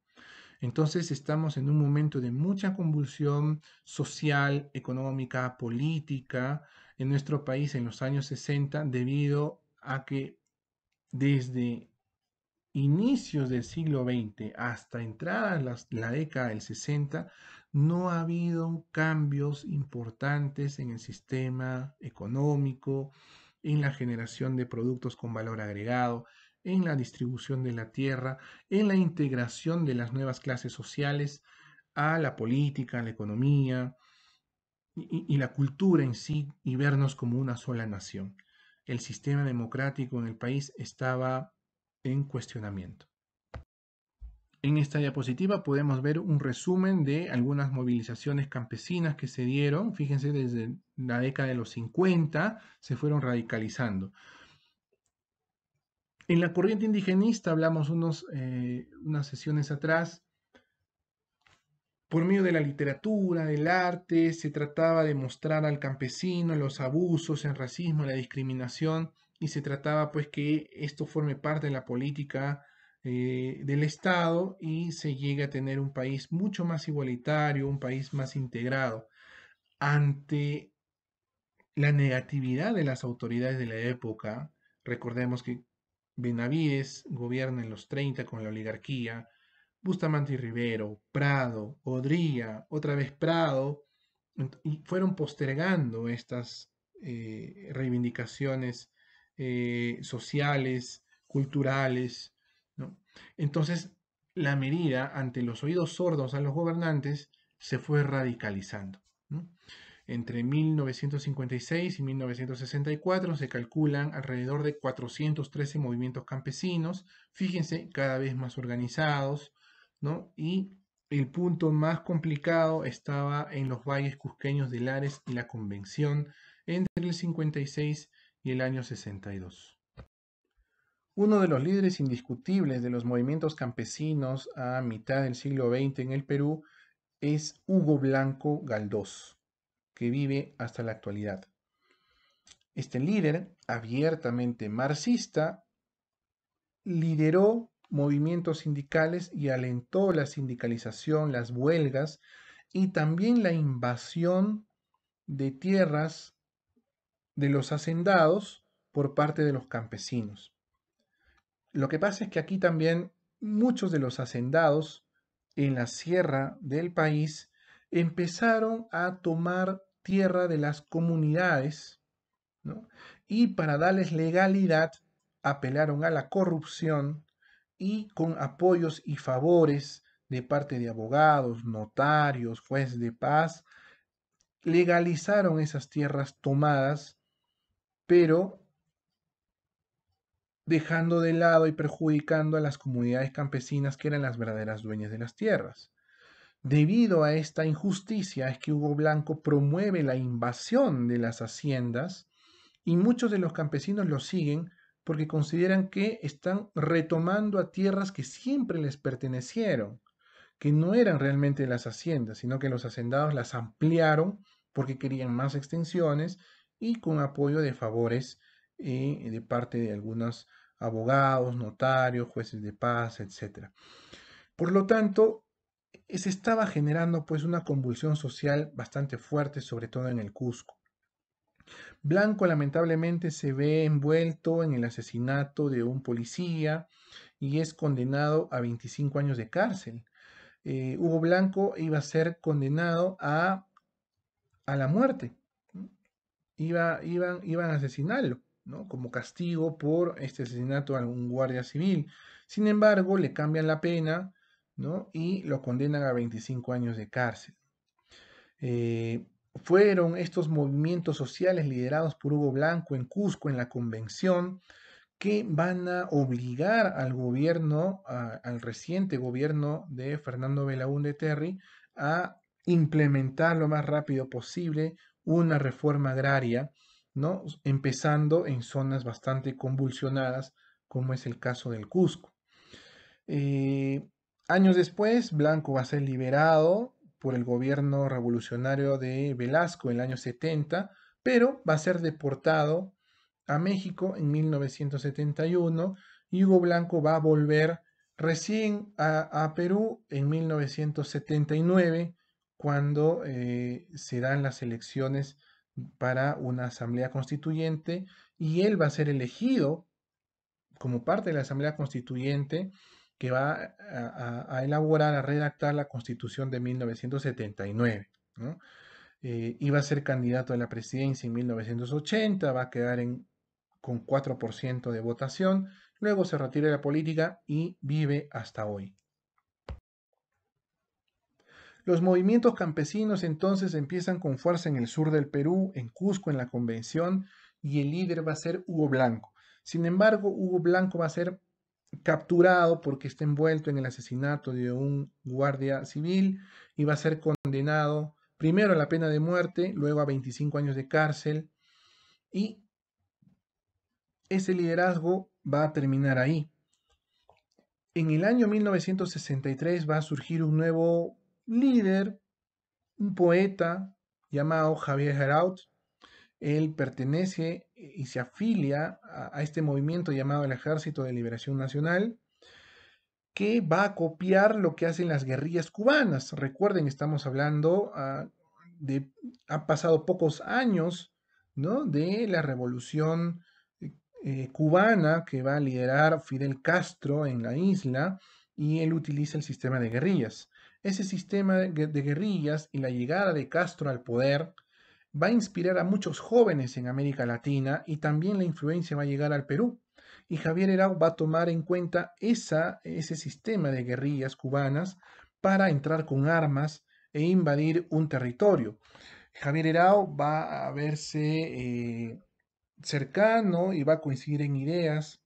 Entonces estamos en un momento de mucha convulsión social, económica, política, en nuestro país en los años 60 debido a que desde inicios del siglo XX hasta entrada la, la década del 60, no ha habido cambios importantes en el sistema económico, en la generación de productos con valor agregado, en la distribución de la tierra, en la integración de las nuevas clases sociales a la política, a la economía, y, la cultura en sí y vernos como una sola nación. El sistema democrático en el país estaba en cuestionamiento. En esta diapositiva podemos ver un resumen de algunas movilizaciones campesinas que se dieron. Fíjense, desde la década de los 50 se fueron radicalizando. En la corriente indigenista hablamos unos, eh, unas sesiones atrás por medio de la literatura, del arte, se trataba de mostrar al campesino los abusos, el racismo, la discriminación, y se trataba pues que esto forme parte de la política eh, del Estado y se llegue a tener un país mucho más igualitario, un país más integrado. Ante la negatividad de las autoridades de la época, recordemos que Benavides gobierna en los 30 con la oligarquía, Bustamante y Rivero, Prado, Odría, otra vez Prado, y fueron postergando estas eh, reivindicaciones eh, sociales, culturales. Entonces, la medida ante los oídos sordos a los gobernantes se fue radicalizando. Entre 1956 y 1964 se calculan alrededor de 413 movimientos campesinos, fíjense, cada vez más organizados, y el punto más complicado estaba en los valles cusqueños de Lares y la Convención entre el 56 y el año 62. Uno de los líderes indiscutibles de los movimientos campesinos a mitad del siglo XX en el Perú es Hugo Blanco Galdós, que vive hasta la actualidad. Este líder, abiertamente marxista, lideró movimientos sindicales y alentó la sindicalización, las huelgas y también la invasión de tierras de los hacendados por parte de los campesinos. Lo que pasa es que aquí también muchos de los hacendados en la sierra del país empezaron a tomar tierra de las comunidades y para darles legalidad apelaron a la corrupción y con apoyos y favores de parte de abogados, notarios, jueces de paz, legalizaron esas tierras tomadas, pero dejando de lado y perjudicando a las comunidades campesinas que eran las verdaderas dueñas de las tierras. Debido a esta injusticia es que Hugo Blanco promueve la invasión de las haciendas y muchos de los campesinos lo siguen porque consideran que están retomando a tierras que siempre les pertenecieron, que no eran realmente las haciendas, sino que los hacendados las ampliaron porque querían más extensiones y con apoyo de favores eh, de parte de algunos abogados, notarios, jueces de paz, etc. Por lo tanto, se estaba generando pues una convulsión social bastante fuerte, sobre todo en el Cusco. Blanco lamentablemente se ve envuelto en el asesinato de un policía y es condenado a 25 años de cárcel. Eh, Hugo Blanco iba a ser condenado a, a la muerte. Iba, iban, iban a asesinarlo. ¿no? como castigo por este asesinato a un guardia civil. Sin embargo, le cambian la pena ¿no? y lo condenan a 25 años de cárcel. Eh, fueron estos movimientos sociales liderados por Hugo Blanco en Cusco, en la convención, que van a obligar al gobierno, al reciente gobierno de Fernando Belaúnde Terry, a implementar lo más rápido posible una reforma agraria, ¿no? empezando en zonas bastante convulsionadas, como es el caso del Cusco. Eh, años después, Blanco va a ser liberado por el gobierno revolucionario de Velasco en el año 70, pero va a ser deportado a México en 1971 y Hugo Blanco va a volver recién a, Perú en 1979 cuando eh, se dan las elecciones para una asamblea constituyente y él va a ser elegido como parte de la asamblea constituyente que va a, elaborar, a redactar la Constitución de 1979. Eh, iba a ser candidato a la presidencia en 1980, va a quedar con 4% de votación, luego se retira de la política y vive hasta hoy. Los movimientos campesinos entonces empiezan con fuerza en el sur del Perú, en Cusco, en la convención, y el líder va a ser Hugo Blanco. Sin embargo, Hugo Blanco va a ser capturado porque está envuelto en el asesinato de un guardia civil y va a ser condenado primero a la pena de muerte, luego a 25 años de cárcel y ese liderazgo va a terminar ahí. En el año 1963 va a surgir un nuevo líder, un poeta llamado Javier Heraut, él pertenece eh, y se afilia a, este movimiento llamado el Ejército de Liberación Nacional, que va a copiar lo que hacen las guerrillas cubanas. Recuerden, estamos hablando ah, de, ha pasado pocos años, ¿no? De la revolución eh, eh, cubana que va a liderar Fidel Castro en la isla y él utiliza el sistema de guerrillas. Ese sistema de guerrillas y la llegada de Castro al poder va a inspirar a muchos jóvenes en América Latina y también la influencia va a llegar al Perú. Y Javier Herau va a tomar en cuenta esa, ese sistema de guerrillas cubanas para entrar con armas e invadir un territorio. Javier Herau va a verse eh, cercano y va a coincidir en ideas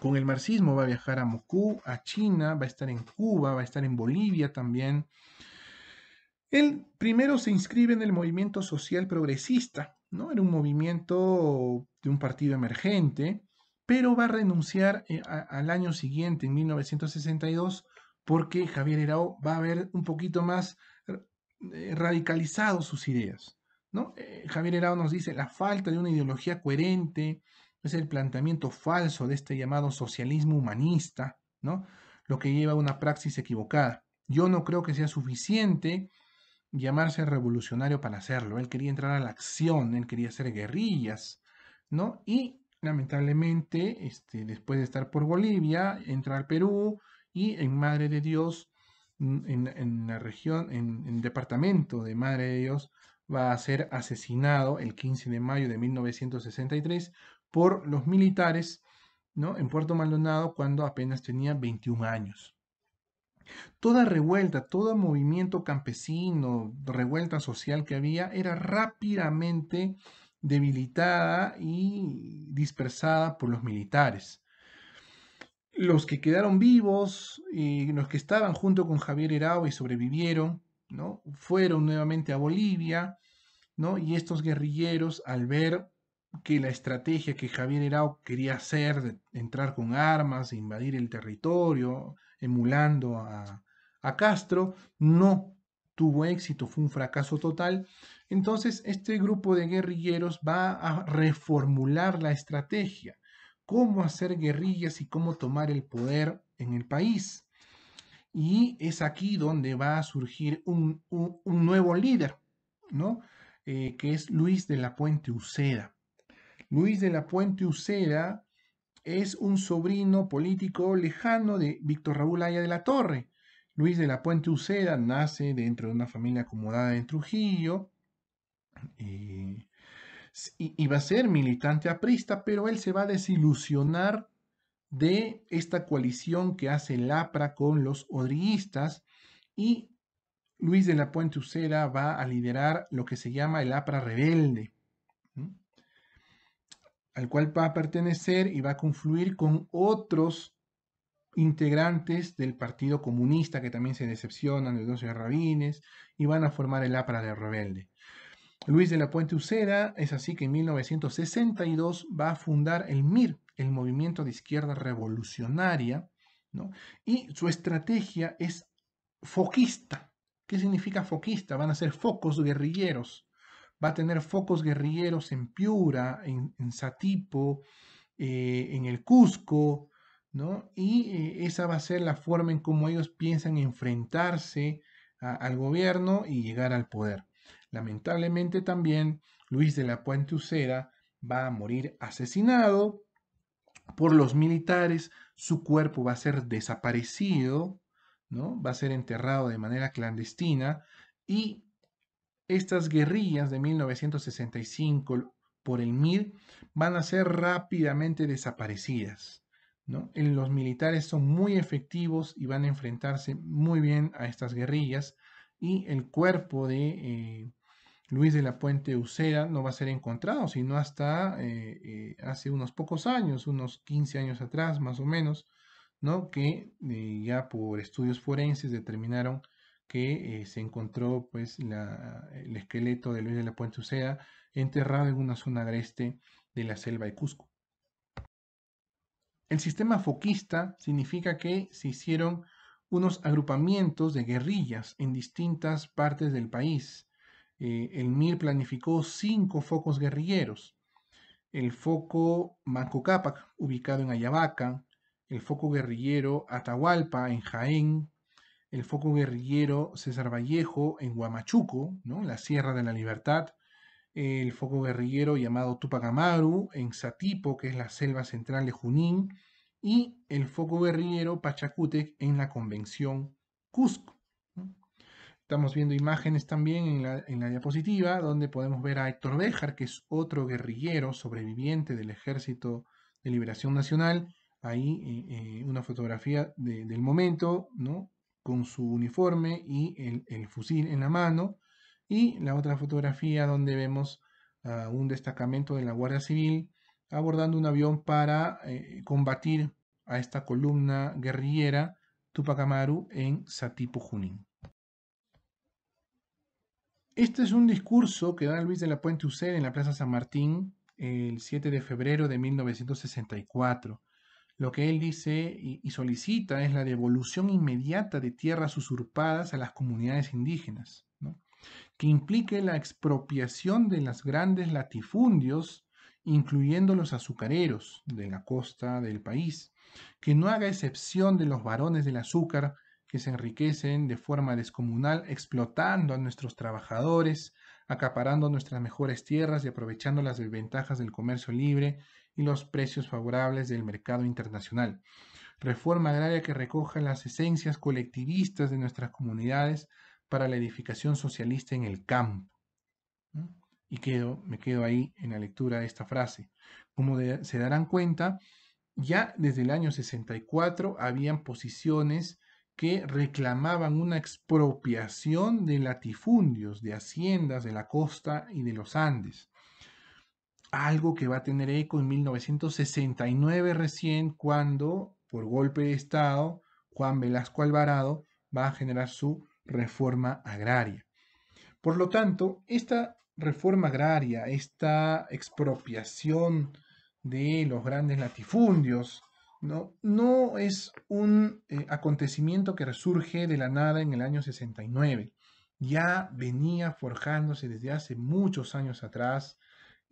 con el marxismo, va a viajar a Moscú, a China, va a estar en Cuba, va a estar en Bolivia también, él primero se inscribe en el movimiento social progresista, ¿no? Era un movimiento de un partido emergente, pero va a renunciar eh, al año siguiente, en 1962, porque Javier Herao va a haber un poquito más eh, radicalizado sus ideas. ¿no? Eh, Javier Herao nos dice la falta de una ideología coherente, es el planteamiento falso de este llamado socialismo humanista, ¿no? lo que lleva a una praxis equivocada. Yo no creo que sea suficiente llamarse revolucionario para hacerlo. Él quería entrar a la acción, él quería hacer guerrillas, ¿no? Y lamentablemente, este, después de estar por Bolivia, entra al Perú y en Madre de Dios, en, la región, en, el departamento de Madre de Dios, va a ser asesinado el 15 de mayo de 1963 por los militares ¿no? en Puerto Maldonado cuando apenas tenía 21 años. Toda revuelta, todo movimiento campesino, revuelta social que había, era rápidamente debilitada y dispersada por los militares. Los que quedaron vivos y los que estaban junto con Javier Herao y sobrevivieron, ¿no? fueron nuevamente a Bolivia, y estos guerrilleros al ver que la estrategia que Javier Herao quería hacer, de entrar con armas, invadir el territorio, emulando a, Castro, no tuvo éxito, fue un fracaso total. Entonces, este grupo de guerrilleros va a reformular la estrategia, cómo hacer guerrillas y cómo tomar el poder en el país. Y es aquí donde va a surgir un, nuevo líder, ¿no? Eh, que es Luis de la Puente Uceda. Luis de la Puente Uceda es un sobrino político lejano de Víctor Raúl Aya de la Torre. Luis de la Puente Uceda nace dentro de una familia acomodada en Trujillo eh, y, va a ser militante aprista, pero él se va a desilusionar de esta coalición que hace Lapra con los odriguistas y Luis de la Puente Uceda va a liderar lo que se llama el APRA rebelde al cual va a pertenecer y va a confluir con otros integrantes del Partido Comunista que también se decepcionan de los Rabines y van a formar el APRA de Rebelde. Luis de la Puente Ucera, es así que en 1962 va a fundar el MIR, el Movimiento de Izquierda Revolucionaria, ¿no? y su estrategia es foquista. ¿Qué significa foquista? Van a ser focos guerrilleros va a tener focos guerrilleros en Piura, en, Satipo, eh, en el Cusco, ¿no? Y eh, esa va a ser la forma en cómo ellos piensan enfrentarse al gobierno y llegar al poder. Lamentablemente también Luis de la Puente Uceda va a morir asesinado por los militares, su cuerpo va a ser desaparecido, ¿no? Va a ser enterrado de manera clandestina y estas guerrillas de 1965 por el MIR van a ser rápidamente desaparecidas. Eh, los militares son muy efectivos y van a enfrentarse muy bien a estas guerrillas y el cuerpo de eh, Luis de la Puente Uceda no va a ser encontrado, sino hasta eh, hace unos pocos años, unos 15 años atrás más o menos, ¿no? que ya por estudios forenses determinaron que eh, se encontró pues, el esqueleto de Luis de la Puente Uceda enterrado en una zona agreste de la selva de Cusco. El sistema foquista significa que se hicieron unos agrupamientos de guerrillas en distintas partes del país. Eh, el MIR planificó cinco focos guerrilleros. El foco Manco Cápac, ubicado en Ayabaca, el foco guerrillero Atahualpa en Jaén, el foco guerrillero César Vallejo en Huamachuco, ¿no? la Sierra de la Libertad, el foco guerrillero llamado Tupac Amaru en Satipo, que es la selva central de Junín, y el foco guerrillero Pachacútec en la Convención Cusco. Estamos viendo imágenes también en la, diapositiva donde podemos ver a Héctor Béjar, que es otro guerrillero sobreviviente del Ejército de Liberación Nacional. Ahí eh, eh, una fotografía del momento, ¿no? con su uniforme y el, fusil en la mano. Y la otra fotografía donde vemos a un destacamento de la Guardia Civil abordando un avión para eh, combatir a esta columna guerrillera Tupac Amaru en Satipo, Junín. Este es un discurso que da Luis de la Puente Uceda en la Plaza San Martín el 7 de febrero de 1964. Lo que él dice y solicita es la devolución inmediata de tierras usurpadas a las comunidades indígenas, que implique la expropiación de los grandes latifundios, incluyendo los azucareros de la costa del país, que no haga excepción de los varones del azúcar que se enriquecen de forma descomunal explotando a nuestros trabajadores, acaparando nuestras mejores tierras y aprovechando las desventajas del comercio libre y los precios favorables del mercado internacional. Reforma agraria que recoja las esencias colectivistas de nuestras comunidades para la edificación socialista en el campo. Y quedo, me quedo ahí en la lectura de esta frase. Como se darán cuenta, ya desde el año 64 habían posiciones que reclamaban una expropiación de latifundios, de haciendas de la costa y de los Andes algo que va a tener eco en 1969 recién, cuando, por golpe de Estado, Juan Velasco Alvarado va a generar su reforma agraria. Por lo tanto, esta reforma agraria, esta expropiación de los grandes latifundios, no, no es un eh, acontecimiento que resurge de la nada en el año 69. Ya venía forjándose desde hace muchos años atrás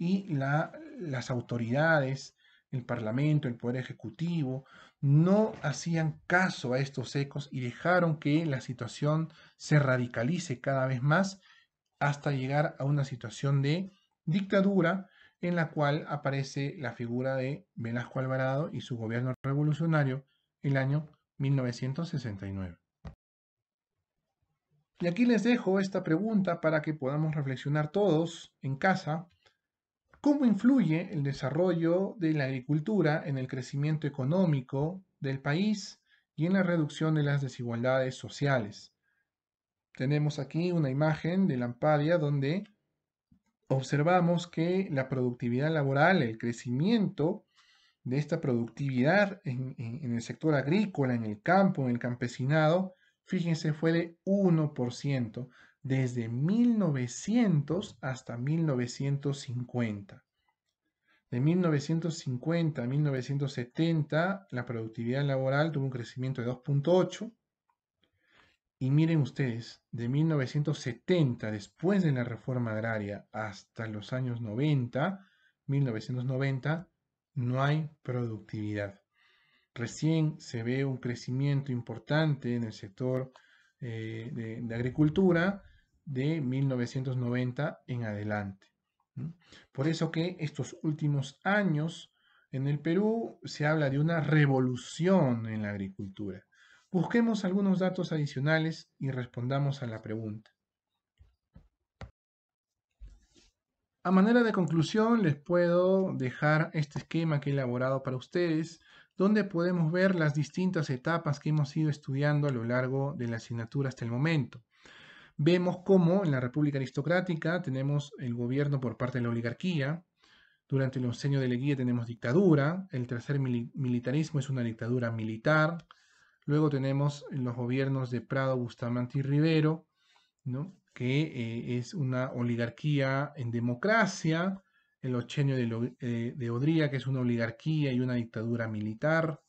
y las autoridades, el Parlamento, el Poder Ejecutivo, no hacían caso a estos ecos y dejaron que la situación se radicalice cada vez más hasta llegar a una situación de dictadura en la cual aparece la figura de Velasco Alvarado y su gobierno revolucionario el año 1969. Y aquí les dejo esta pregunta para que podamos reflexionar todos en casa ¿Cómo influye el desarrollo de la agricultura en el crecimiento económico del país y en la reducción de las desigualdades sociales? Tenemos aquí una imagen de Lampadia donde observamos que la productividad laboral, el crecimiento de esta productividad en, el sector agrícola, en el campo, en el campesinado, fíjense, fue de 1% desde 1900 hasta 1950. De 1950 a 1970, la productividad laboral tuvo un crecimiento de 2.8. Y miren ustedes, de 1970, después de la reforma agraria, hasta los años 90, 1990, no hay productividad. Recién se ve un crecimiento importante en el sector eh, de agricultura, de 1990 en adelante. Por eso que estos últimos años en el Perú se habla de una revolución en la agricultura. Busquemos algunos datos adicionales y respondamos a la pregunta. A manera de conclusión, les puedo dejar este esquema que he elaborado para ustedes, donde podemos ver las distintas etapas que hemos ido estudiando a lo largo de la asignatura hasta el momento. Vemos cómo en la República Aristocrática tenemos el gobierno por parte de la oligarquía, durante el enseño de Leguía tenemos dictadura, el tercer militarismo es una dictadura militar, luego tenemos los gobiernos de Prado, Bustamante y Rivero, que eh, es una oligarquía en democracia, el ochenio de, eh, de Odría, que es una oligarquía y una dictadura militar,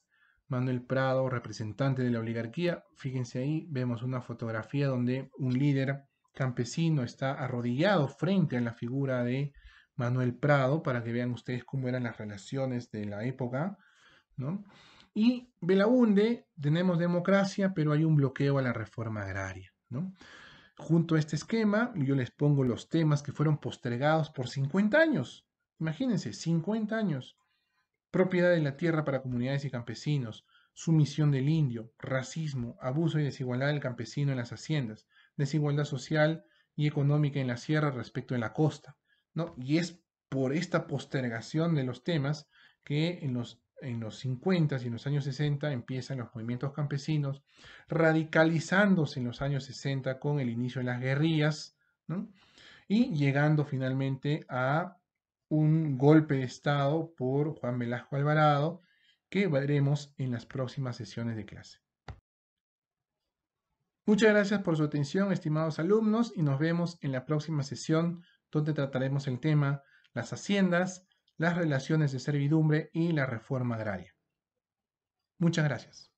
Manuel Prado, representante de la oligarquía. Fíjense ahí, vemos una fotografía donde un líder campesino está arrodillado frente a la figura de Manuel Prado, para que vean ustedes cómo eran las relaciones de la época, ¿no? Y Belaunde, tenemos democracia, pero hay un bloqueo a la reforma agraria, ¿no? Junto a este esquema, yo les pongo los temas que fueron postergados por 50 años. Imagínense, 50 años propiedad de la tierra para comunidades y campesinos, sumisión del indio, racismo, abuso y desigualdad del campesino en las haciendas, desigualdad social y económica en la sierra respecto de la costa. ¿no? Y es por esta postergación de los temas que en los, en los 50 y en los años 60 empiezan los movimientos campesinos, radicalizándose en los años 60 con el inicio de las guerrillas ¿no? y llegando finalmente a un golpe de Estado por Juan Velasco Alvarado, que veremos en las próximas sesiones de clase. Muchas gracias por su atención, estimados alumnos, y nos vemos en la próxima sesión donde trataremos el tema las haciendas, las relaciones de servidumbre y la reforma agraria. Muchas gracias.